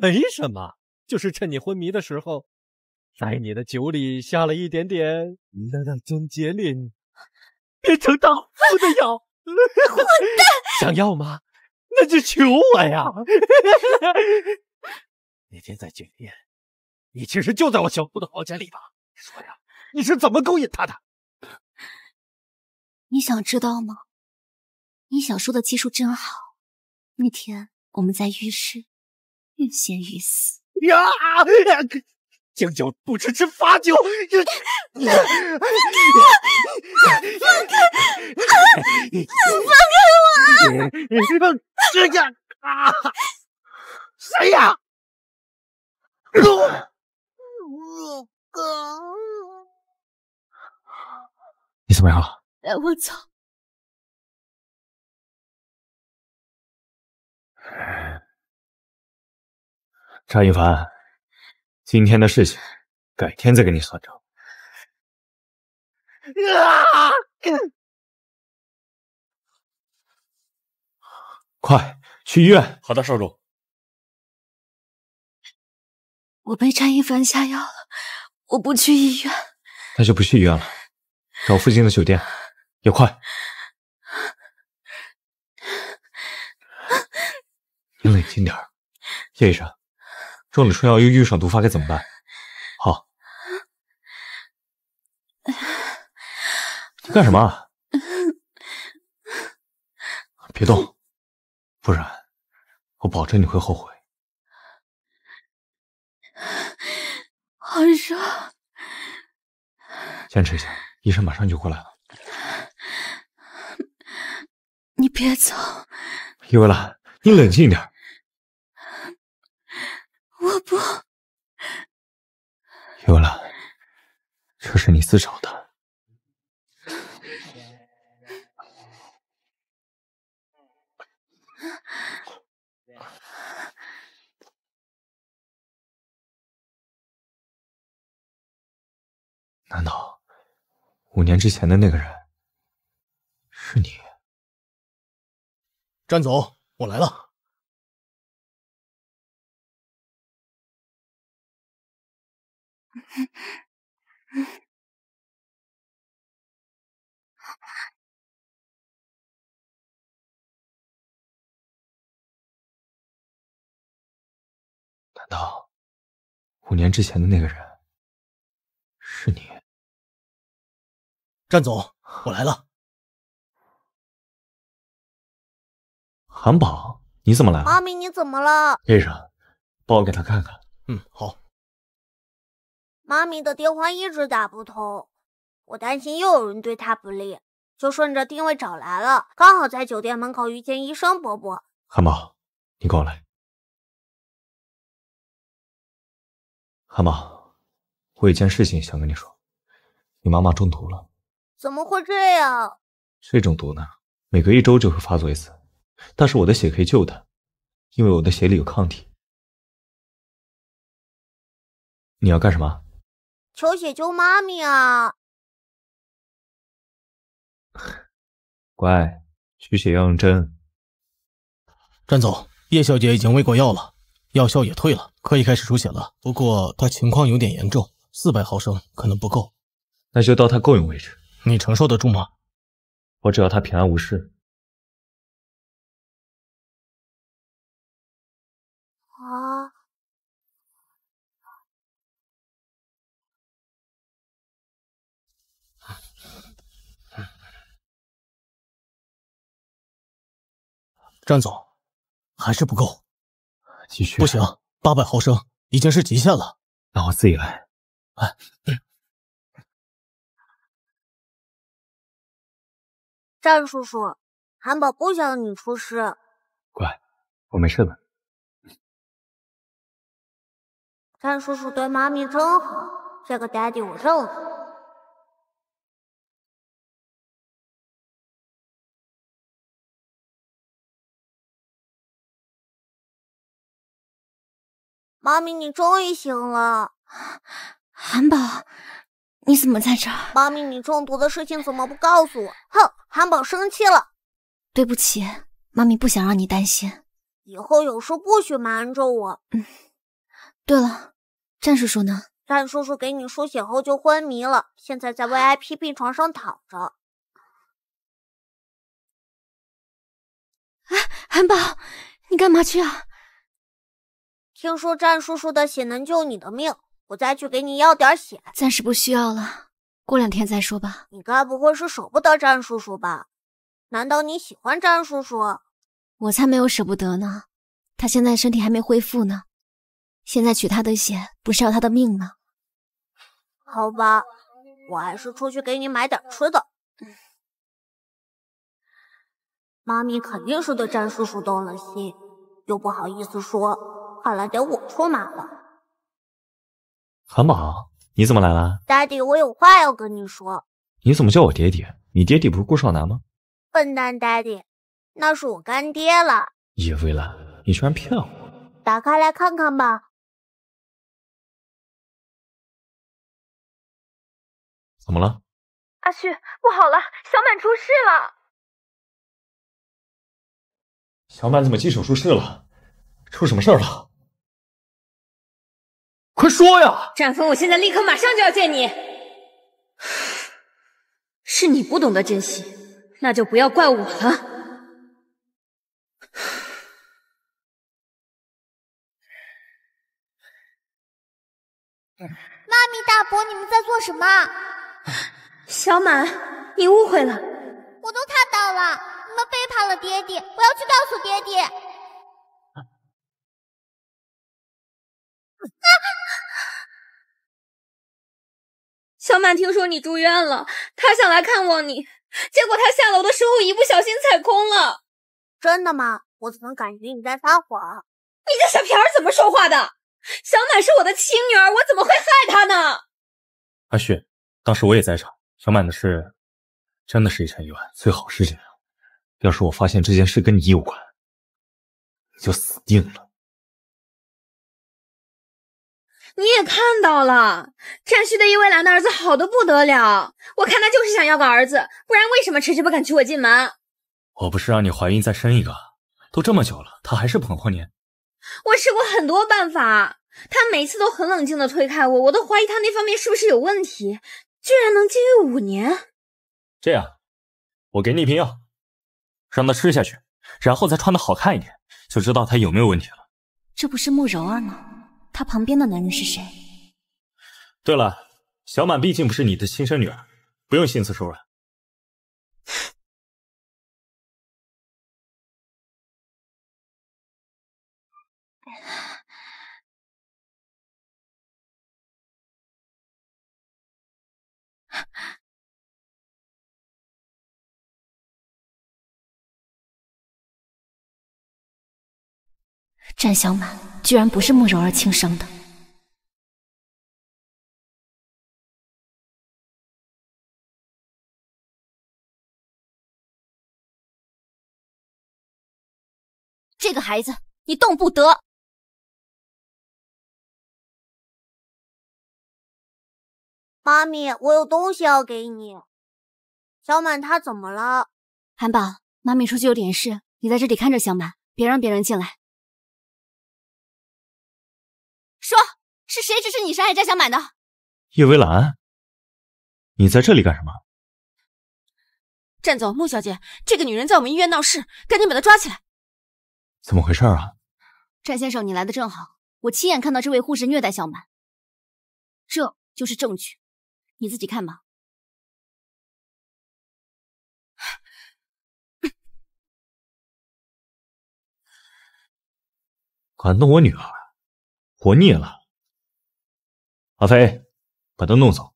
没什么，就是趁你昏迷的时候，在你的酒里下了一点点那叫真洁令，变成刀夫的药。混蛋！想要吗？那就求我呀！那天在酒店，你其实就在我小姑的房间里吧？你说呀，你是怎么勾引她的？你想知道吗？你想说的技术真好。那天我们在浴室欲仙欲死。呀！敬酒不吃吃罚酒！放开我！放开我！谁呀？谁呀？你怎么样了？我走。张一凡。今天的事情，改天再跟你算账。快，去医院！好的，少主。我被詹一凡下药了，我不去医院。那就不去医院了，找附近的酒店，也快。你冷静点，叶医生。中了春药又遇上毒发，该怎么办？好，你干什么？别动，不然我保证你会后悔。好热，坚持一下，医生马上就过来了。你别走，伊薇兰，你冷静一点。我不，有兰，这是你自找的。难道五年之前的那个人是你？张总，我来了。难道五年之前的那个人是你，战总？我来了。韩宝，你怎么来了？妈咪，你怎么了？医生，帮我给他看看。嗯，好。妈咪的电话一直打不通，我担心又有人对她不利，就顺着定位找来了。刚好在酒店门口遇见医生伯伯。韩宝，你跟我来。韩宝，我有件事情想跟你说，你妈妈中毒了。怎么会这样？这种毒呢，每隔一周就会发作一次，但是我的血可以救她，因为我的血里有抗体。你要干什么？求血救妈咪啊！乖，去血要用针。站总，叶小姐已经喂过药了，药效也退了，可以开始输血了。不过她情况有点严重，四百毫升可能不够，那就到她够用为止。你承受得住吗？我只要她平安无事。詹总，还是不够。继续。不行，八百毫升已经是极限了。那我自己来。哎，嗯。叔叔，韩宝不想你出事。乖，我没事的。战叔叔对妈咪真好，这个 daddy 我认了。妈咪，你终于醒了，韩宝，你怎么在这儿？妈咪，你中毒的事情怎么不告诉我？哼，韩宝生气了。对不起，妈咪不想让你担心。以后有事不许瞒着我。嗯，对了，战叔叔呢？战叔叔给你输血后就昏迷了，现在在 VIP 病床上躺着。哎，韩宝，你干嘛去啊？听说战叔叔的血能救你的命，我再去给你要点血。暂时不需要了，过两天再说吧。你该不会是舍不得战叔叔吧？难道你喜欢战叔叔？我才没有舍不得呢，他现在身体还没恢复呢。现在取他的血，不是要他的命吗？好吧，我还是出去给你买点吃的。妈咪肯定是对战叔叔动了心，又不好意思说。好了，得我出马了。韩宝，你怎么来了？daddy，我有话要跟你说。你怎么叫我爹爹？你爹爹不是顾少南吗？笨蛋，daddy，那是我干爹了。叶薇澜，你居然骗我！打开来看看吧。怎么了？阿旭，不好了，小满出事了。小满怎么进手术室了？出什么事儿了？快说呀！战枫，我现在立刻马上就要见你。是你不懂得珍惜，那就不要怪我了。妈咪，大伯，你们在做什么？小满，你误会了，我都看到了，你们背叛了爹爹，我要去告诉爹爹。小满听说你住院了，她想来看望你，结果她下楼的时候一不小心踩空了。真的吗？我怎么感觉你在撒谎？你这小屁儿怎么说话的？小满是我的亲女儿，我怎么会害她呢？阿旭，当时我也在场，小满的事真的是一场意外，最好是这样。要是我发现这件事跟你有关，你就死定了。你也看到了，战旭对一位兰的儿子好的不得了。我看他就是想要个儿子，不然为什么迟迟不敢娶我进门？我不是让你怀孕再生一个，都这么久了，他还是捧红你？我试过很多办法，他每次都很冷静的推开我，我都怀疑他那方面是不是有问题，居然能禁欲五年。这样，我给你一瓶药，让他吃下去，然后再穿的好看一点，就知道他有没有问题了。这不是慕柔儿吗？他旁边的男人是谁？对了，小满毕竟不是你的亲生女儿，不用心慈手软。战小满居然不是慕柔儿亲生的，这个孩子你动不得。妈咪，我有东西要给你。小满他怎么了？韩宝，妈咪出去有点事，你在这里看着小满，别让别人进来。说是谁指使你杀害占小满的？叶薇兰，你在这里干什么？占总，穆小姐，这个女人在我们医院闹事，赶紧把她抓起来！怎么回事啊？占 先生，你来的正好，我亲眼看到这位护士虐待小满，这就是证据，你自己看吧。敢动我女儿！活腻了，阿飞，把他弄走，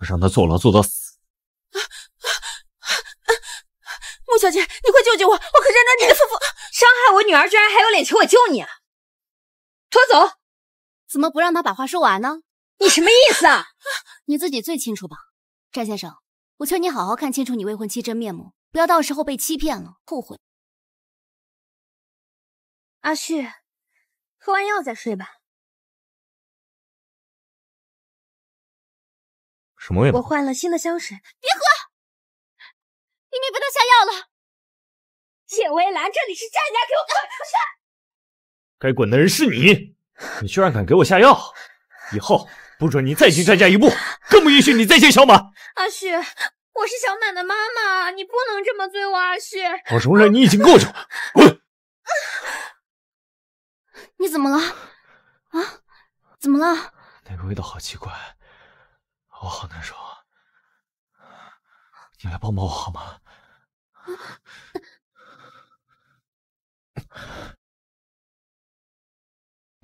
让他坐牢坐到死。穆小姐，你快救救我，我可认得你的夫妇伤害我女儿，居然还有脸求我救你啊！拖走，怎么不让他把话说完呢？你什么意思啊？你自己最清楚吧，占先生，我劝你好好看清楚你未婚妻真面目，不要到时候被欺骗了后悔。阿旭，喝完药再睡吧。什么味道？我换了新的香水，别喝！你你被他下药了。叶微澜，这里是战家，给我滚出去！该滚的人是你，你居然敢给我下药！以后不准你再进战家一步，更不允许你再见小满。阿旭，我是小满的妈妈，你不能这么对我，阿旭。我容忍你已经够久了，滚！你怎么了？啊？怎么了？那个味道好奇怪。我好难受，你来帮帮我好吗？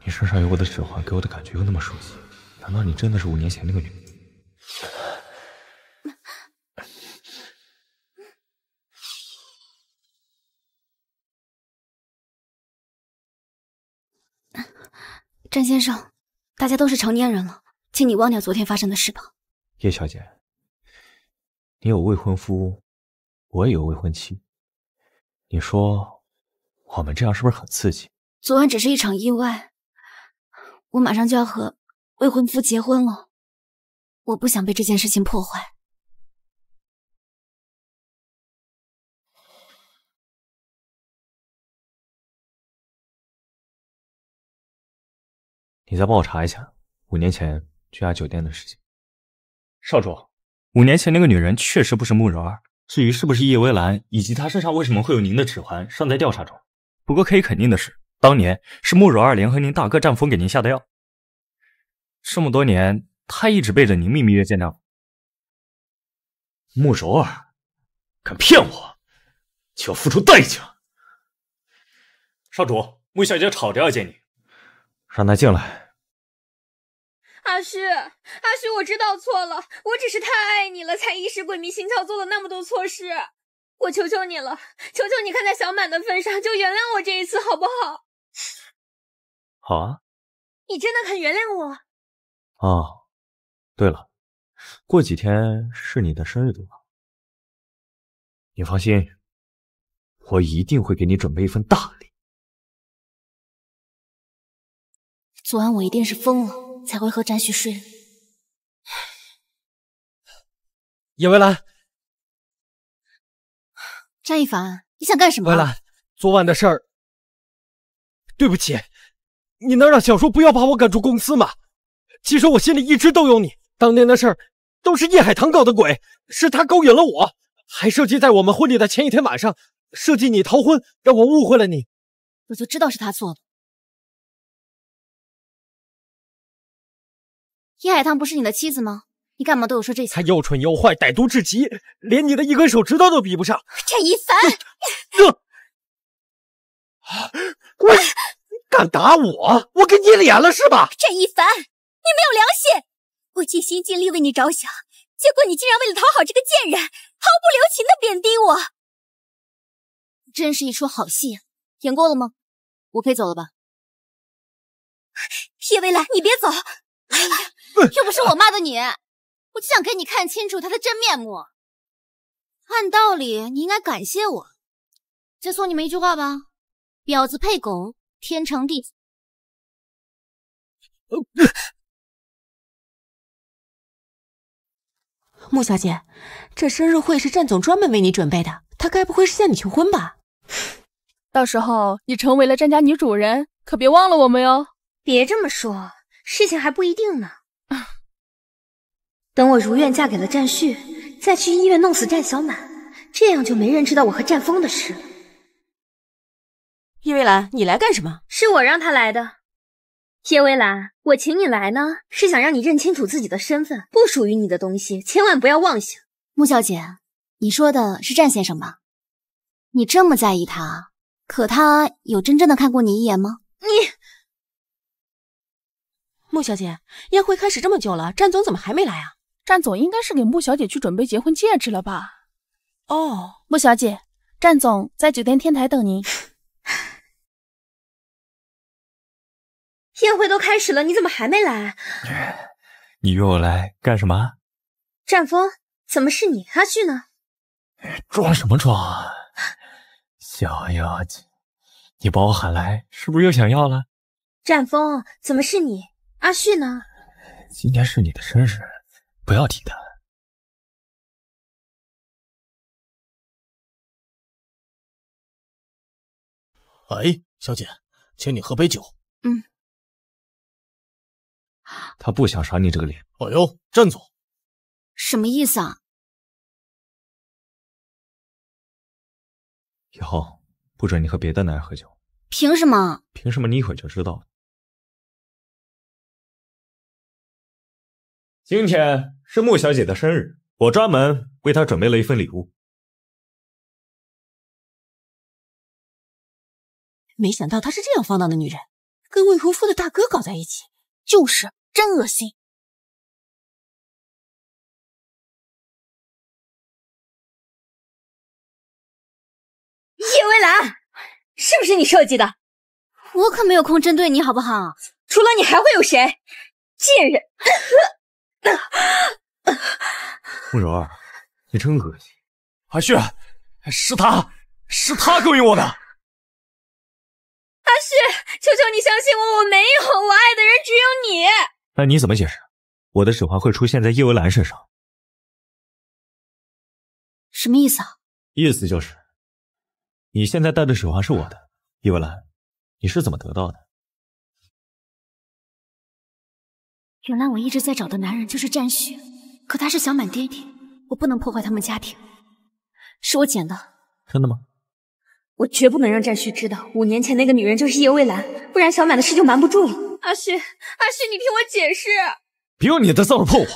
你身上有我的指环，给我的感觉又那么熟悉，难道你真的是五年前那个女人？先生，大家都是成年人了，请你忘掉昨天发生的事吧。叶小姐，你有未婚夫，我也有未婚妻。你说，我们这样是不是很刺激？昨晚只是一场意外，我马上就要和未婚夫结婚了，我不想被这件事情破坏。你再帮我查一下五年前这家酒店的事情。少主，五年前那个女人确实不是慕柔儿。至于是不是叶微澜，以及她身上为什么会有您的指环，尚在调查中。不过可以肯定的是，当年是慕柔儿联合您大哥战风给您下的药。这么多年，他一直背着您秘密约见夫。慕柔儿，敢骗我，就要付出代价。少主，穆小姐吵着要见你，让她进来。阿虚，阿旭，我知道错了，我只是太爱你了，才一时鬼迷心窍，做了那么多错事。我求求你了，求求你，看在小满的份上，就原谅我这一次，好不好？好啊，你真的肯原谅我？哦，对了，过几天是你的生日对吗？你放心，我一定会给你准备一份大礼。昨晚我一定是疯了。才会和占旭睡。叶微澜，张一凡，你想干什么？薇兰，昨晚的事儿，对不起。你能让小叔不要把我赶出公司吗？其实我心里一直都有你。当年的事儿都是叶海棠搞的鬼，是他勾引了我，还设计在我们婚礼的前一天晚上设计你逃婚，让我误会了你。我就知道是他做的。叶海棠不是你的妻子吗？你干嘛对我说这些？他又蠢又坏，歹毒至极，连你的一根手指头都比不上。战一凡，你敢打我，我给你脸了是吧？战一凡，你没有良心！我尽心尽力为你着想，结果你竟然为了讨好这个贱人，毫不留情的贬低我，真是一出好戏。演过了吗？我可以走了吧？叶未澜，你别走！哎呀，又不是我骂的你，我就想给你看清楚他的真面目。按道理你应该感谢我，再送你们一句话吧：婊子配狗，天长地久。穆小姐，这生日会是战总专门为你准备的，他该不会是向你求婚吧？到时候你成为了战家女主人，可别忘了我们哟。别这么说。事情还不一定呢。啊！等我如愿嫁给了战旭，再去医院弄死战小满，这样就没人知道我和战枫的事了。叶微澜，你来干什么？是我让他来的。叶微澜，我请你来呢，是想让你认清楚自己的身份，不属于你的东西，千万不要妄想。穆小姐，你说的是战先生吧？你这么在意他，可他有真正的看过你一眼吗？你。穆小姐，宴会开始这么久了，战总怎么还没来啊？战总应该是给穆小姐去准备结婚戒指了吧？哦，穆小姐，战总在酒店天台等您。宴会都开始了，你怎么还没来？你约我来干什么？战风，怎么是你？阿旭呢？装什么装啊！小妖精，你把我喊来，是不是又想要了？战风，怎么是你？阿旭呢？今天是你的生日，不要提他。哎，小姐，请你喝杯酒。嗯。他不想赏你这个脸。哎呦，站住！什么意思啊？以后不准你和别的男人喝酒。凭什么？凭什么？你一会就知道了。今天是穆小姐的生日，我专门为她准备了一份礼物。没想到她是这样放荡的女人，跟未婚夫的大哥搞在一起，就是真恶心。叶微澜，是不是你设计的？我可没有空针对你，好不好？除了你，还会有谁？贱人！慕柔儿，你真恶心！阿旭，是他，是他勾引我的。阿旭，求求你相信我，我没有，我爱的人只有你。那你怎么解释我的指环会出现在叶文兰身上？什么意思啊？意思就是，你现在戴的指环是我的。叶文兰，你是怎么得到的？原来我一直在找的男人就是战旭，可他是小满爹爹，我不能破坏他们家庭。是我捡的，真的吗？我绝不能让战旭知道五年前那个女人就是叶蔚蓝，不然小满的事就瞒不住了。阿旭，阿旭，你听我解释！别用你的脏手碰我！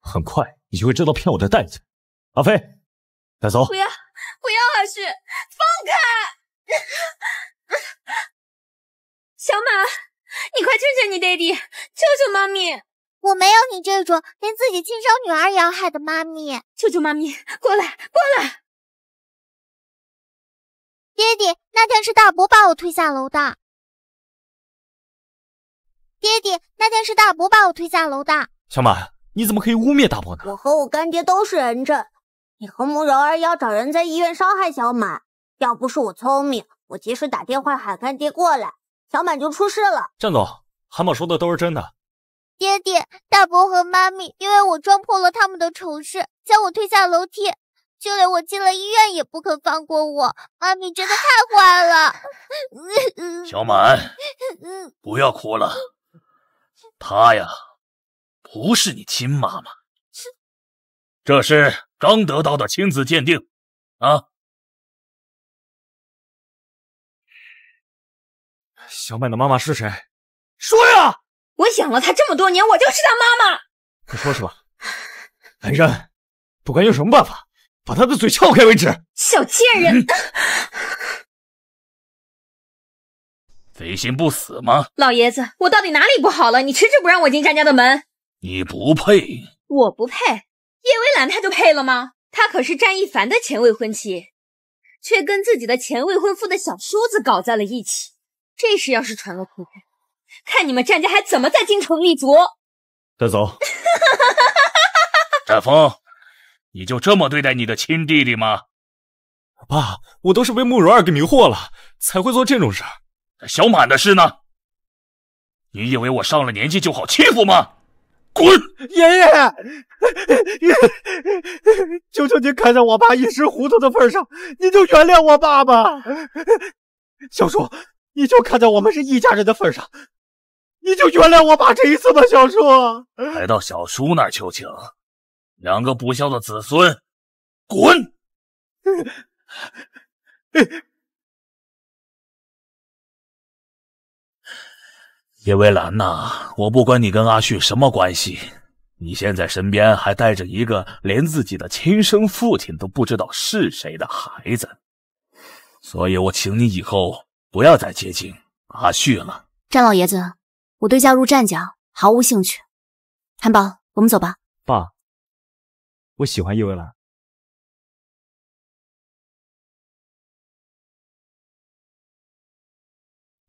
很快你就会知道骗我的代价。阿飞，带走！不要，不要！阿旭，放开！小满。你快救救你爹地，救救妈咪！我没有你这种连自己亲生女儿也要害的妈咪！救救妈咪！过来，过来！爹地，那天是大伯把我推下楼的。爹地，那天是大伯把我推下楼的。小满，你怎么可以污蔑大伯呢？我和我干爹都是人证。你和慕柔儿要找人在医院伤害小满，要不是我聪明，我及时打电话喊干爹过来。小满就出事了，郑总，韩宝说的都是真的。爹爹、大伯和妈咪因为我撞破了他们的丑事，将我推下楼梯，就连我进了医院也不肯放过我。妈咪真的太坏了。小满，不要哭了，她呀，不是你亲妈妈。这是刚得到的亲子鉴定，啊。小满的妈妈是谁？说呀！我养了她这么多年，我就是她妈妈。快说说。来人，不管用什么办法，把她的嘴撬开为止。小贱人，贼心不死吗？老爷子，我到底哪里不好了？你迟迟不让我进詹家的门，你不配，我不配。叶微澜她就配了吗？她可是詹一凡的前未婚妻，却跟自己的前未婚夫的小叔子搞在了一起。这事要是传了出去，看你们战家还怎么在京城立足！带走。战枫，你就这么对待你的亲弟弟吗？爸，我都是被慕容儿给迷惑了，才会做这种事儿。小满的事呢？你以为我上了年纪就好欺负吗？滚！爷爷，求求您看在我爸一时糊涂的份上，您就原谅我爸吧。小叔。你就看在我们是一家人的份上，你就原谅我爸这一次吧，小叔。还到小叔那儿求情，两个不孝的子孙，滚！叶为兰呐，我不管你跟阿旭什么关系，你现在身边还带着一个连自己的亲生父亲都不知道是谁的孩子，所以我请你以后。不要再接近阿旭了，战老爷子，我对加入战家毫无兴趣。韩宝，我们走吧。爸，我喜欢叶微澜。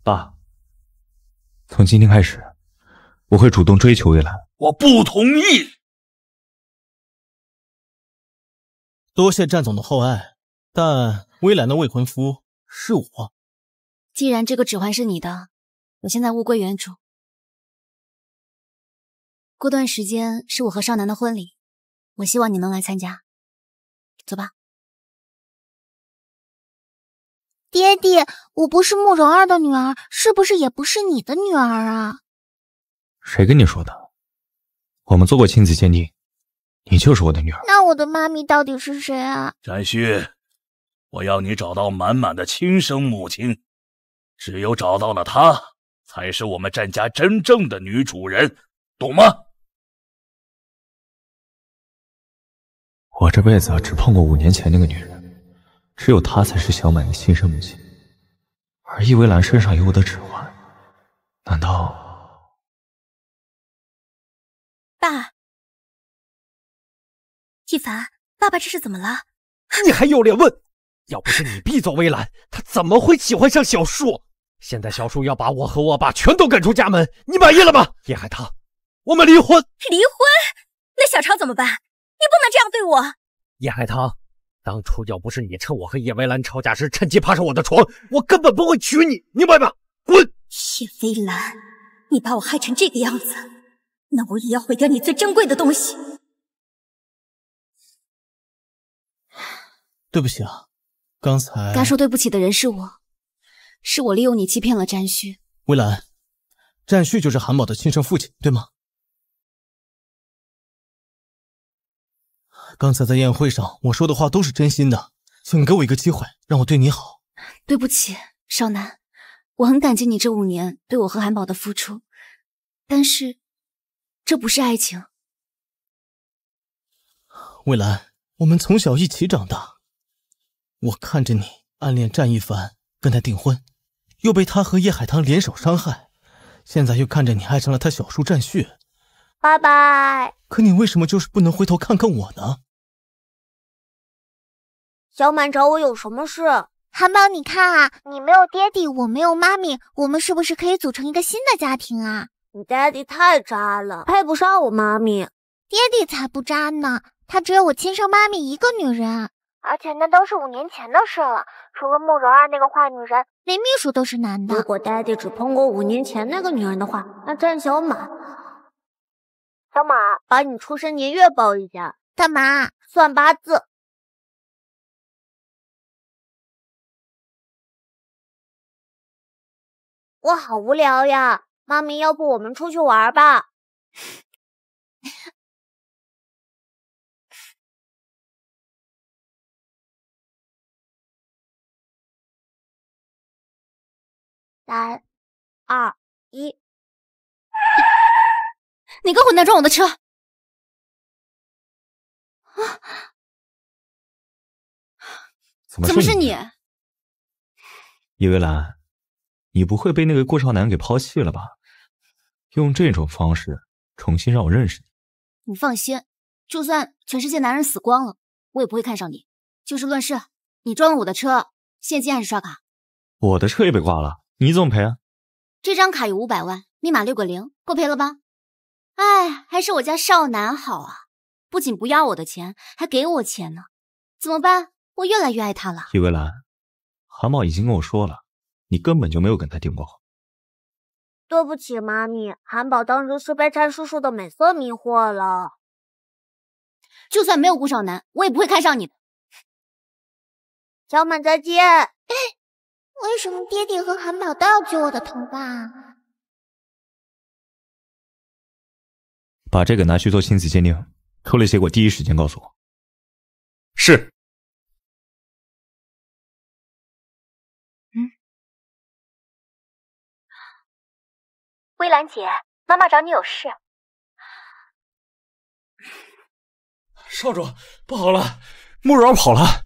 爸，从今天开始，我会主动追求薇澜。兰。我不同意。多谢战总的厚爱，但微薇兰的未婚夫是我。既然这个指环是你的，我现在物归原主。过段时间是我和少南的婚礼，我希望你能来参加。走吧。爹爹，我不是慕容儿的女儿，是不是也不是你的女儿啊？谁跟你说的？我们做过亲子鉴定，你就是我的女儿。那我的妈咪到底是谁啊？展旭，我要你找到满满的亲生母亲。只有找到了她，才是我们战家真正的女主人，懂吗？我这辈子只碰过五年前那个女人，只有她才是小满的亲生母亲，而易微兰身上有我的指环，难道？爸，一凡，爸爸这是怎么了？你还有脸问？要不是你逼走薇兰，她怎么会喜欢上小树？现在小叔要把我和我爸全都赶出家门，你满意了吗？叶海棠，我们离婚。离婚？那小超怎么办？你不能这样对我。叶海棠，当初要不是你趁我和叶薇兰吵架时趁机爬上我的床，我根本不会娶你，明白吗？滚！叶薇兰，你把我害成这个样子，那我也要毁掉你最珍贵的东西。对不起啊，刚才该说对不起的人是我。是我利用你欺骗了占旭，微澜，占旭就是韩宝的亲生父亲，对吗？刚才在宴会上我说的话都是真心的，请给我一个机会，让我对你好。对不起，少南，我很感激你这五年对我和韩宝的付出，但是这不是爱情。微澜，我们从小一起长大，我看着你暗恋战一凡，跟他订婚。又被他和叶海棠联手伤害，现在又看着你爱上了他小叔战旭，拜拜。可你为什么就是不能回头看看我呢？小满找我有什么事？韩宝，你看啊，你没有爹地，我没有妈咪，我们是不是可以组成一个新的家庭啊？你爹地太渣了，配不上我妈咪。爹地才不渣呢，他只有我亲生妈咪一个女人。而且那都是五年前的事了，除了慕容儿那个坏女人，连秘书都是男的。如果 daddy 只碰过五年前那个女人的话，那战小马，小马，把你出生年月报一下，干嘛？算八字。我好无聊呀，妈咪，要不我们出去玩吧？三二一！哪个混蛋撞我的车？啊？怎么怎么是你？叶微兰，你不会被那个顾少南给抛弃了吧？用这种方式重新让我认识你。你放心，就算全世界男人死光了，我也不会看上你。就事论事，你撞了我的车，现金还是刷卡？我的车也被挂了。你怎么赔啊？这张卡有五百万，密码六个零，够赔了吧？哎，还是我家少男好啊，不仅不要我的钱，还给我钱呢。怎么办？我越来越爱他了。李薇兰，韩宝已经跟我说了，你根本就没有跟他订过婚。对不起，妈咪，韩宝当时是被蔡叔叔的美色迷惑了。就算没有顾少男，我也不会看上你的。小满，再见。为什么爹爹和韩宝都要揪我的头发？把这个拿去做亲子鉴定，出来结果第一时间告诉我。是。嗯，微澜姐，妈妈找你有事。少主，不好了，慕容跑了。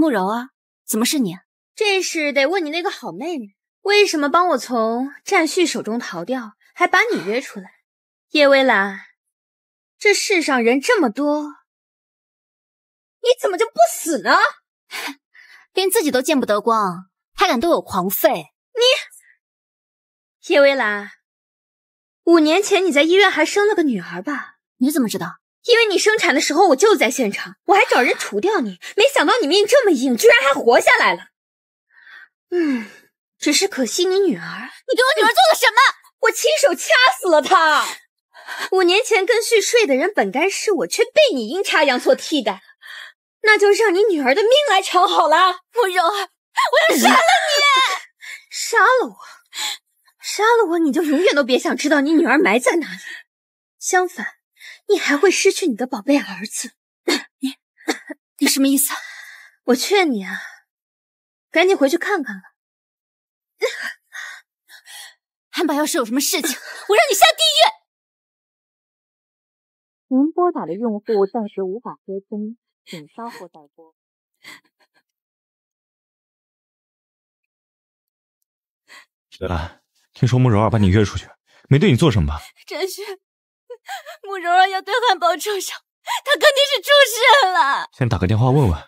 慕柔啊，怎么是你？这是得问你那个好妹妹，为什么帮我从战旭手中逃掉，还把你约出来？叶微澜，这世上人这么多，你怎么就不死呢？连自己都见不得光，还敢对我狂吠？你，叶微澜，五年前你在医院还生了个女儿吧？你怎么知道？因为你生产的时候我就在现场，我还找人除掉你，没想到你命这么硬，居然还活下来了。嗯，只是可惜你女儿，你给我女儿做了什么？我亲手掐死了她。五年前跟旭睡的人本该是我，却被你阴差阳错替代了，那就让你女儿的命来偿好了。慕容，我要杀了你！杀了我，杀了我，你就永远都别想知道你女儿埋在哪里。相反。你还会失去你的宝贝儿子，你，你什么意思？我劝你啊，赶紧回去看看了。韩宝要是有什么事情，我让你下地狱。您拨打的用户暂时无法接通，请稍后再拨。雪兰，听说慕柔儿把你约出去，没对你做什么吧？真是。慕柔柔要对汉堡出手，他肯定是出事了。先打个电话问问。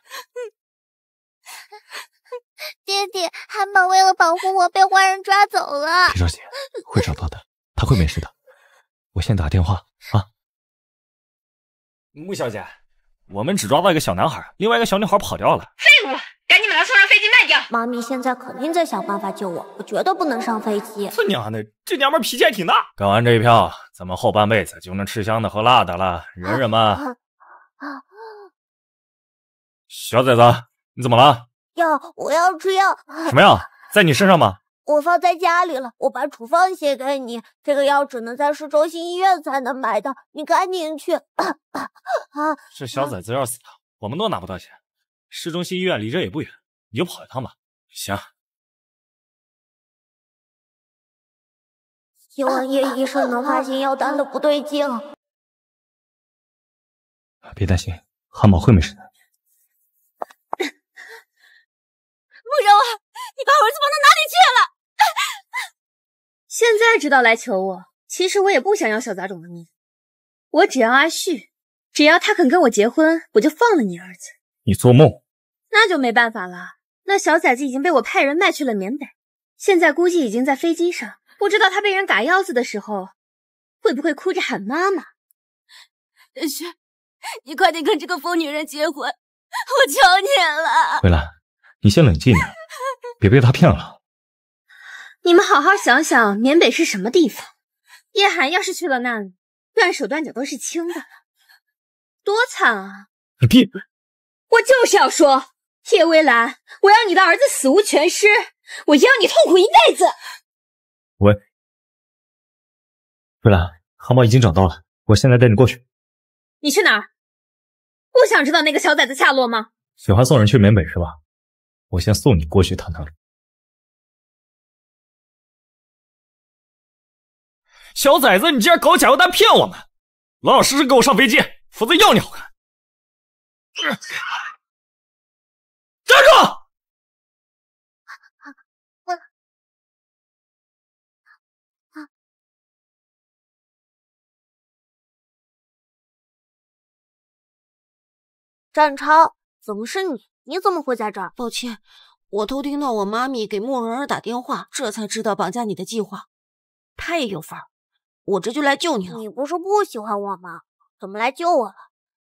爹爹，汉堡为了保护我被坏人抓走了。别着急，会找到的，他会没事的。我先打电话啊。穆小姐，我们只抓到一个小男孩，另外一个小女孩跑掉了。废物，赶紧把他送上飞机卖掉。妈咪现在肯定在想办法救我，我绝对不能上飞机。他娘的，这娘们脾气还挺大。赶完这一票。咱们后半辈子就能吃香的喝辣的了，忍忍吧。小崽子，你怎么了？药，我要吃药。什么药？在你身上吗？我放在家里了。我把处方写给你，这个药只能在市中心医院才能买到，你赶紧去。啊！这小崽子要死了，我们都拿不到钱。市中心医院离这也不远，你就跑一趟吧。行。希望叶医生能发现药单的不对劲。别担心，汉堡会没事的。慕容，你把我儿子放到哪里去了？现在知道来求我，其实我也不想要小杂种的命，我只要阿旭，只要他肯跟我结婚，我就放了你儿子。你做梦！那就没办法了，那小崽子已经被我派人卖去了缅北，现在估计已经在飞机上。不知道他被人嘎腰子的时候会不会哭着喊妈妈？雪，你快点跟这个疯女人结婚，我求你了！微澜，你先冷静点，别被他骗了。你们好好想想，缅北是什么地方？叶寒要是去了那里，断手断脚都是轻的，多惨啊！你闭嘴！我就是要说，叶微澜，我要你的儿子死无全尸，我要你痛苦一辈子！喂，瑞兰，航宝已经找到了，我现在带你过去。你去哪儿？不想知道那个小崽子下落吗？喜欢送人去缅北是吧？我先送你过去谈谈。小崽子，你竟然搞假药单骗我们，老老实实给我上飞机，否则要你好看！站住！战超，怎么是你？你怎么会在这儿？抱歉，我偷听到我妈咪给慕容儿打电话，这才知道绑架你的计划。她也有份，我这就来救你了。你不是不喜欢我吗？怎么来救我了？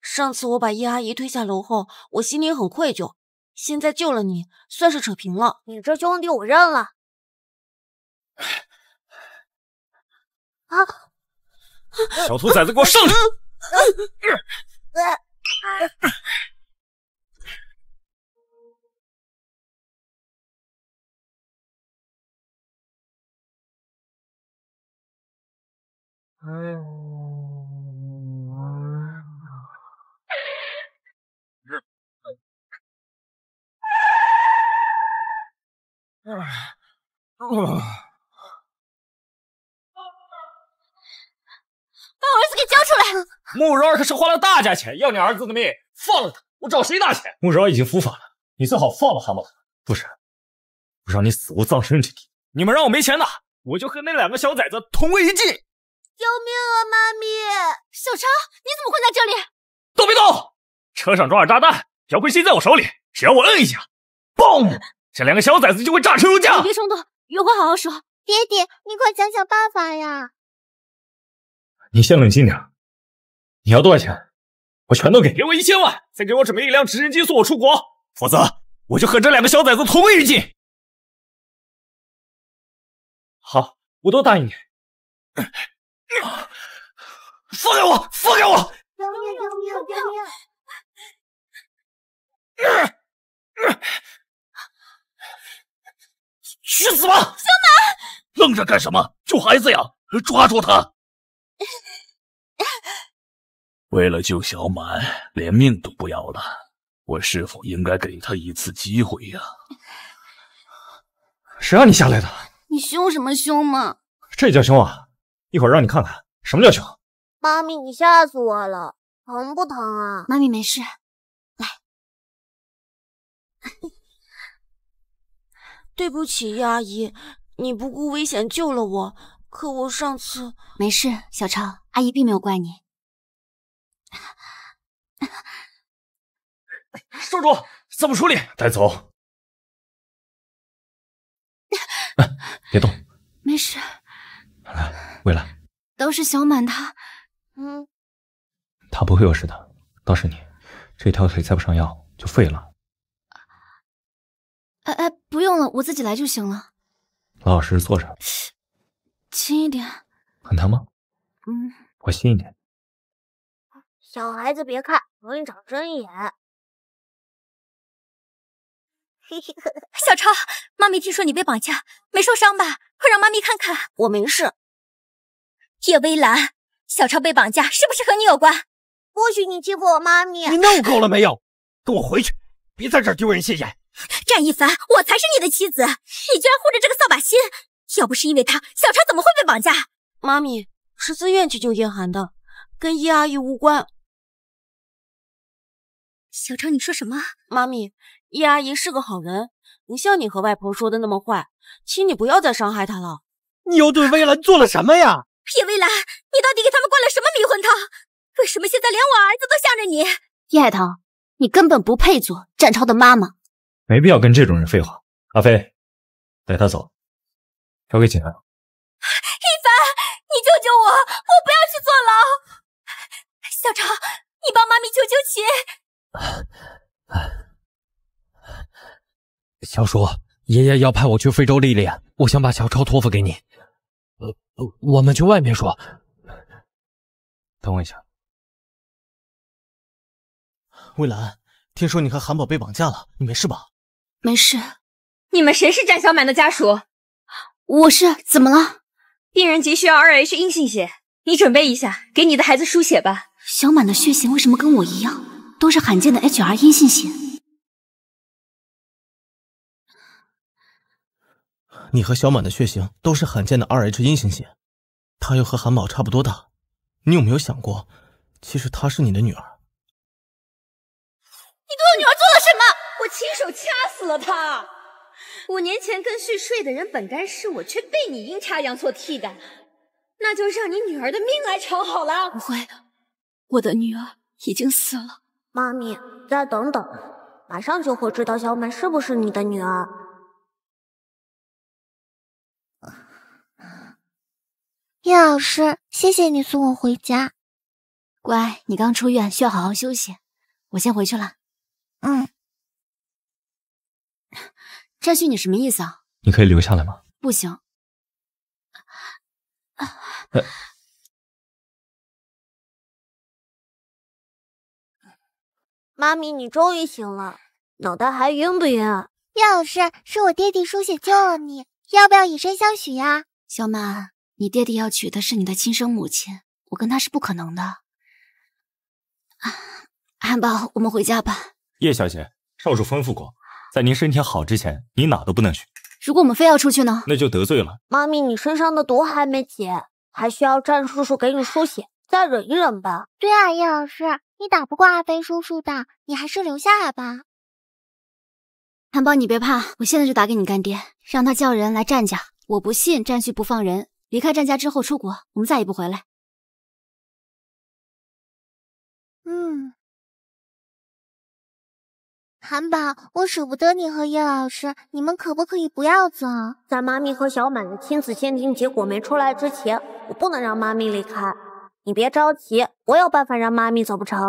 上次我把叶阿姨推下楼后，我心里很愧疚。现在救了你，算是扯平了。你这兄弟我认了。啊！小兔崽子，给我上来！Oh. 把儿子给交出来！慕容儿可是花了大价钱要你儿子的命，放了他，我找谁拿钱？慕容儿已经伏法了，你最好放了他们。不然，我让你死无葬身之地。你们让我没钱拿，我就和那两个小崽子同归于尽。救命啊，妈咪！小超，你怎么混在这里？都别动，车上装着炸弹，遥控器在我手里，只要我摁一下，嘣，这两个小崽子就会炸成肉酱。你别冲动，有话好好说。爹爹，你快想想办法呀！你先冷静点，你要多少钱，我全都给。给我一千万，再给我准备一辆直升机送我出国，否则我就和这两个小崽子同归于尽。好，我都答应你。放开我，放开我！去死吧，小马！愣着干什么？救孩子呀！抓住他！为了救小满，连命都不要了，我是否应该给他一次机会呀？谁让你下来的？你凶什么凶嘛？这叫凶啊！一会儿让你看看什么叫凶。妈咪，你吓死我了，疼不疼啊？妈咪没事，来，对不起，叶阿姨，你不顾危险救了我。可我上次没事，小超阿姨并没有怪你。少主，怎么处理？带走。别动，没事。来，未来。倒是小满他，嗯，他不会有事的。倒是你，这条腿再不上药就废了。哎哎，不用了，我自己来就行了。老老实实坐着。轻一点，很疼吗？嗯，我轻一点。小孩子别看，容易长针眼。小超，妈咪听说你被绑架，没受伤吧？快让妈咪看看。我没事。叶微澜，小超被绑架是不是和你有关？不许你欺负我妈咪！你闹够了没有？跟我回去，别在这丢人现眼。战一凡，我才是你的妻子，你居然护着这个扫把星！要不是因为他，小超怎么会被绑架？妈咪是自愿去救叶寒的，跟叶阿姨无关。小超，你说什么？妈咪，叶阿姨是个好人，不像你和外婆说的那么坏，请你不要再伤害她了。你又对薇兰做了什么呀？叶 薇兰，你到底给他们灌了什么迷魂汤？为什么现在连我儿子都向着你？叶海棠，你根本不配做展超的妈妈。没必要跟这种人废话。阿飞，带他走。交给警察。一凡，你救救我！我不要去坐牢。小超，你帮妈咪求求情。小叔，爷爷要派我去非洲历练，我想把小超托付给你。呃，我们去外面说。等我一下。魏兰，听说你和韩宝被绑架了，你没事吧？没事。你们谁是占小满的家属？我是怎么了？病人急需要 R H 阴性血，你准备一下，给你的孩子输血吧。小满的血型为什么跟我一样，都是罕见的 H R 阴性血？你和小满的血型都是罕见的 R H 阴性血，她又和韩宝差不多大，你有没有想过，其实她是你的女儿？你对我女儿做了什么？我亲手掐死了她。五年前跟旭睡的人本该是我，却被你阴差阳错替代，那就让你女儿的命来偿好了。不会的，我的女儿已经死了。妈咪，再等等，马上就会知道小满是不是你的女儿。叶老师，谢谢你送我回家。乖，你刚出院，需要好好休息。我先回去了。嗯。占旭，你什么意思啊？你可以留下来吗？不行。妈咪，你终于醒了，脑袋还晕不晕啊？叶老师，是我爹爹书写救了你，要不要以身相许呀？小满，你爹爹要娶的是你的亲生母亲，我跟他是不可能的。汉宝，我们回家吧。叶小姐，少主吩咐过。在您身体好之前，你哪都不能去。如果我们非要出去呢？那就得罪了。妈咪，你身上的毒还没解，还需要战叔叔给你输血，再忍一忍吧。对啊，叶老师，你打不过阿飞叔叔的，你还是留下来吧。韩宝，你别怕，我现在就打给你干爹，让他叫人来战家。我不信战旭不放人。离开战家之后出国，我们再也不回来。嗯。韩宝，我舍不得你和叶老师，你们可不可以不要走？在妈咪和小满的亲子鉴定结果没出来之前，我不能让妈咪离开。你别着急，我有办法让妈咪走不成。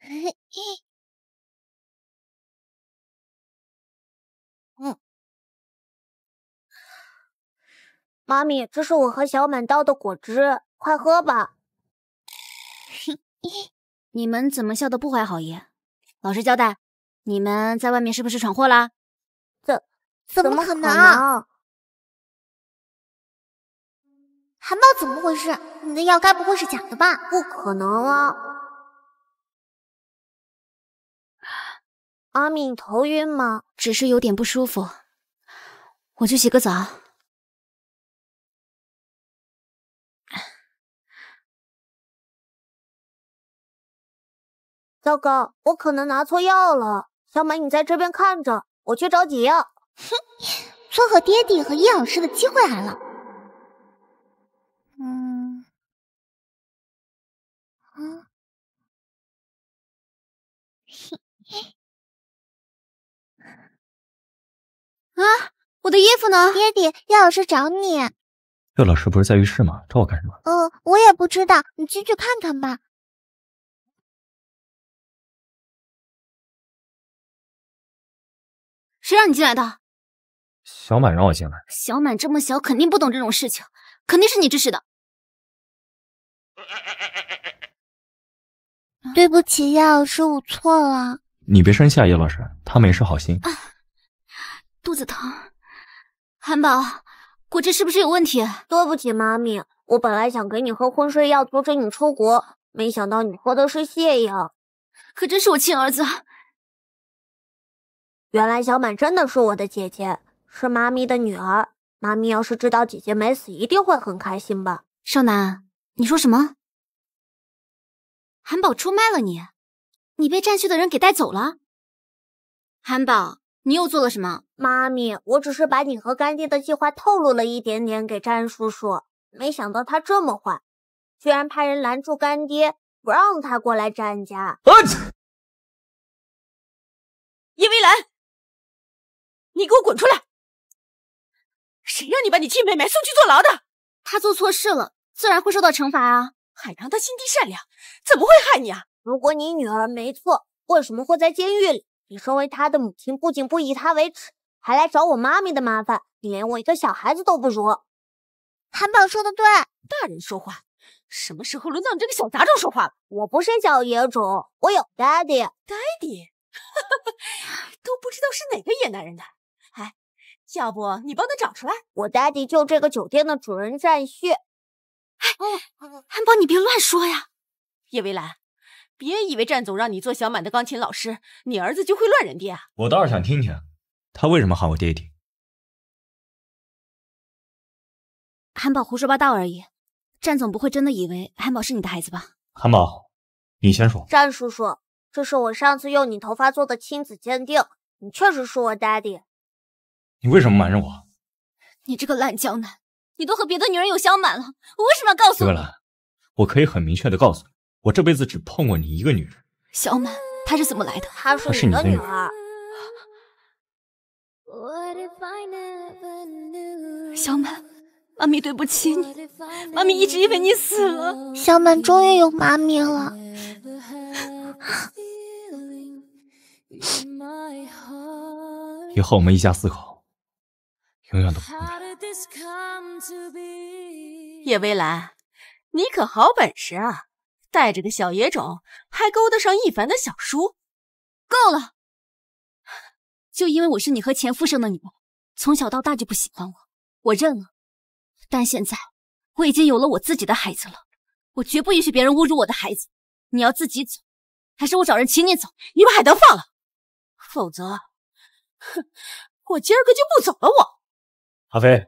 妈咪，这是我和小满倒的果汁，快喝吧。你们怎么笑得不怀好意？老实交代。你们在外面是不是闯祸了？怎怎么可能？韩茂，怎么回事？你的药该不会是假的吧？不可能啊！阿敏，头晕吗？只是有点不舒服。我去洗个澡。糟糕，我可能拿错药了。小美，你在这边看着，我去找解药。哼，撮合爹地和叶老师的机会来了。嗯，啊！我的衣服呢？爹地，叶老师找你。叶老师不是在浴室吗？找我干什么？嗯，我也不知道，你进去看看吧。谁让你进来的？小满让我进来。小满这么小，肯定不懂这种事情，肯定是你指使的。对不起，叶老师，我错了。你别生气，啊，叶老师，他也是好心。肚子疼，韩宝果汁是不是有问题？对不起，妈咪，我本来想给你喝昏睡药，阻止你出国，没想到你喝的是泻药，可真是我亲儿子。原来小满真的是我的姐姐，是妈咪的女儿。妈咪要是知道姐姐没死，一定会很开心吧？少南，你说什么？韩宝出卖了你，你被战区的人给带走了。韩宝，你又做了什么？妈咪，我只是把你和干爹的计划透露了一点点给战叔叔，没想到他这么坏，居然派人拦住干爹，不让他过来战家。叶微澜。你给我滚出来！谁让你把你亲妹妹送去坐牢的？她做错事了，自然会受到惩罚啊！海棠她心地善良，怎么会害你啊？如果你女儿没错，为什么会在监狱里？你身为她的母亲，不仅不以她为耻，还来找我妈咪的麻烦，你连我一个小孩子都不如。韩宝说的对，大人说话，什么时候轮到你这个小杂种说话了？我不是小野种，我有 daddy daddy，哈哈，都不知道是哪个野男人的。要不你帮他找出来？我 daddy 就这个酒店的主人战旭。哎，韩宝，你别乱说呀！叶微澜，别以为战总让你做小满的钢琴老师，你儿子就会乱认爹。我倒是想听听，他为什么喊我爹爹？韩宝胡说八道而已。战总不会真的以为韩宝是你的孩子吧？韩宝，你先说。战叔叔，这是我上次用你头发做的亲子鉴定，你确实是我 daddy。你为什么瞒着我？你这个烂江南，你都和别的女人有小满了，我为什么要告诉？你？兰，我可以很明确的告诉你，我这辈子只碰过你一个女人。小满，她是怎么来的？她是你的女儿。小满，妈咪对不起你，妈咪一直以为你死了。小满终于有妈咪了。以后我们一家四口。永远都叶微澜，你可好本事啊！带着个小野种，还勾搭上一凡的小叔。够了！就因为我是你和前夫生的女儿，从小到大就不喜欢我，我认了。但现在我已经有了我自己的孩子了，我绝不允许别人侮辱我的孩子。你要自己走，还是我找人请你走？你把海德放了，否则，哼，我今儿个就不走了。我。阿飞，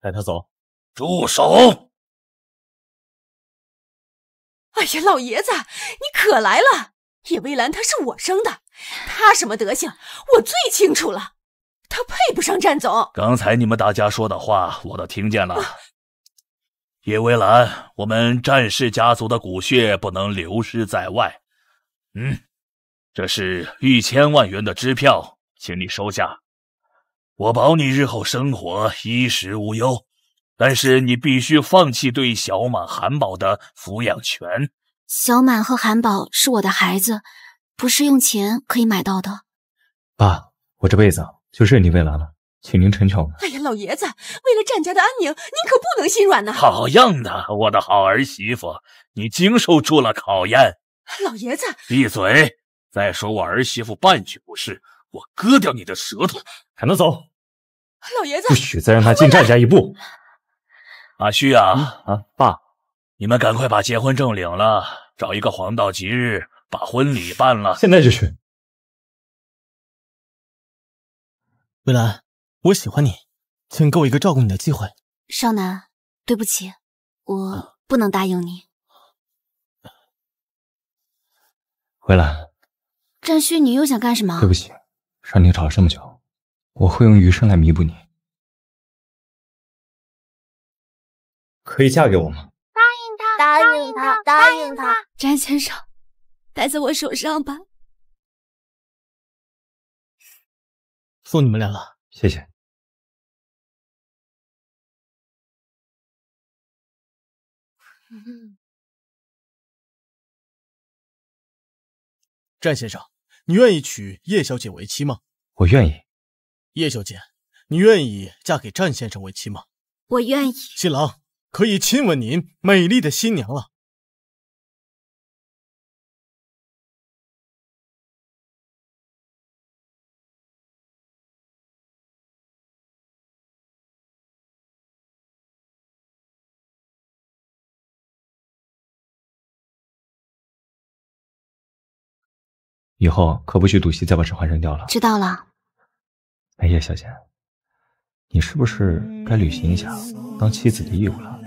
带他走！住手！哎呀，老爷子，你可来了！叶微澜，她是我生的，她什么德行，我最清楚了。她配不上战总。刚才你们大家说的话，我都听见了。叶微澜，我们战氏家族的骨血不能流失在外。嗯，这是一千万元的支票，请你收下。我保你日后生活衣食无忧，但是你必须放弃对小满、韩宝的抚养权。小满和韩宝是我的孩子，不是用钱可以买到的。爸，我这辈子就认你未来了，请您成全我们。哎呀，老爷子，为了战家的安宁，您可不能心软呐！好样的，我的好儿媳妇，你经受住了考验。老爷子，闭嘴！再说我儿媳妇半句不是。我割掉你的舌头，还能走。老爷子，不许再让他进战家一步。阿旭啊啊，爸，你们赶快把结婚证领了，找一个黄道吉日把婚礼办了。现在就去。蔚蓝，我喜欢你，请给我一个照顾你的机会。少南，对不起，我不能答应你。蔚蓝，战旭，你又想干什么？对不起。让你吵了这么久，我会用余生来弥补你。可以嫁给我吗？答应他，答应他，答应他。战先生，戴在我手上吧。送你们俩了，谢谢。战 先生。你愿意娶叶小姐为妻吗？我愿意。叶小姐，你愿意嫁给战先生为妻吗？我愿意。新郎可以亲吻您美丽的新娘了。以后可不许赌气，再把指环扔掉了。知道了。哎，叶小姐，你是不是该履行一下当妻子的义务了？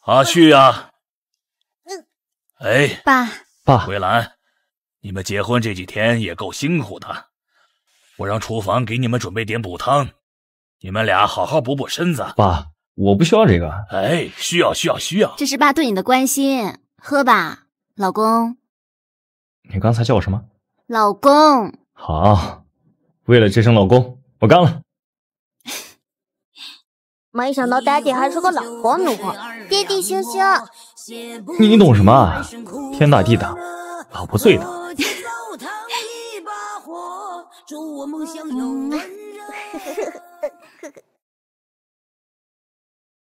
阿旭啊，嗯，哎，爸，爸，桂兰，你们结婚这几天也够辛苦的，我让厨房给你们准备点补汤。你们俩好好补补身子，爸，我不需要这个。哎，需要需要需要，这是爸对你的关心，喝吧，老公。你刚才叫我什么？老公。好，为了这声老公，我干了。没想到爹爹还是个老黄奴，爹地星星。你你懂什么？天大地大，老婆最大。呵呵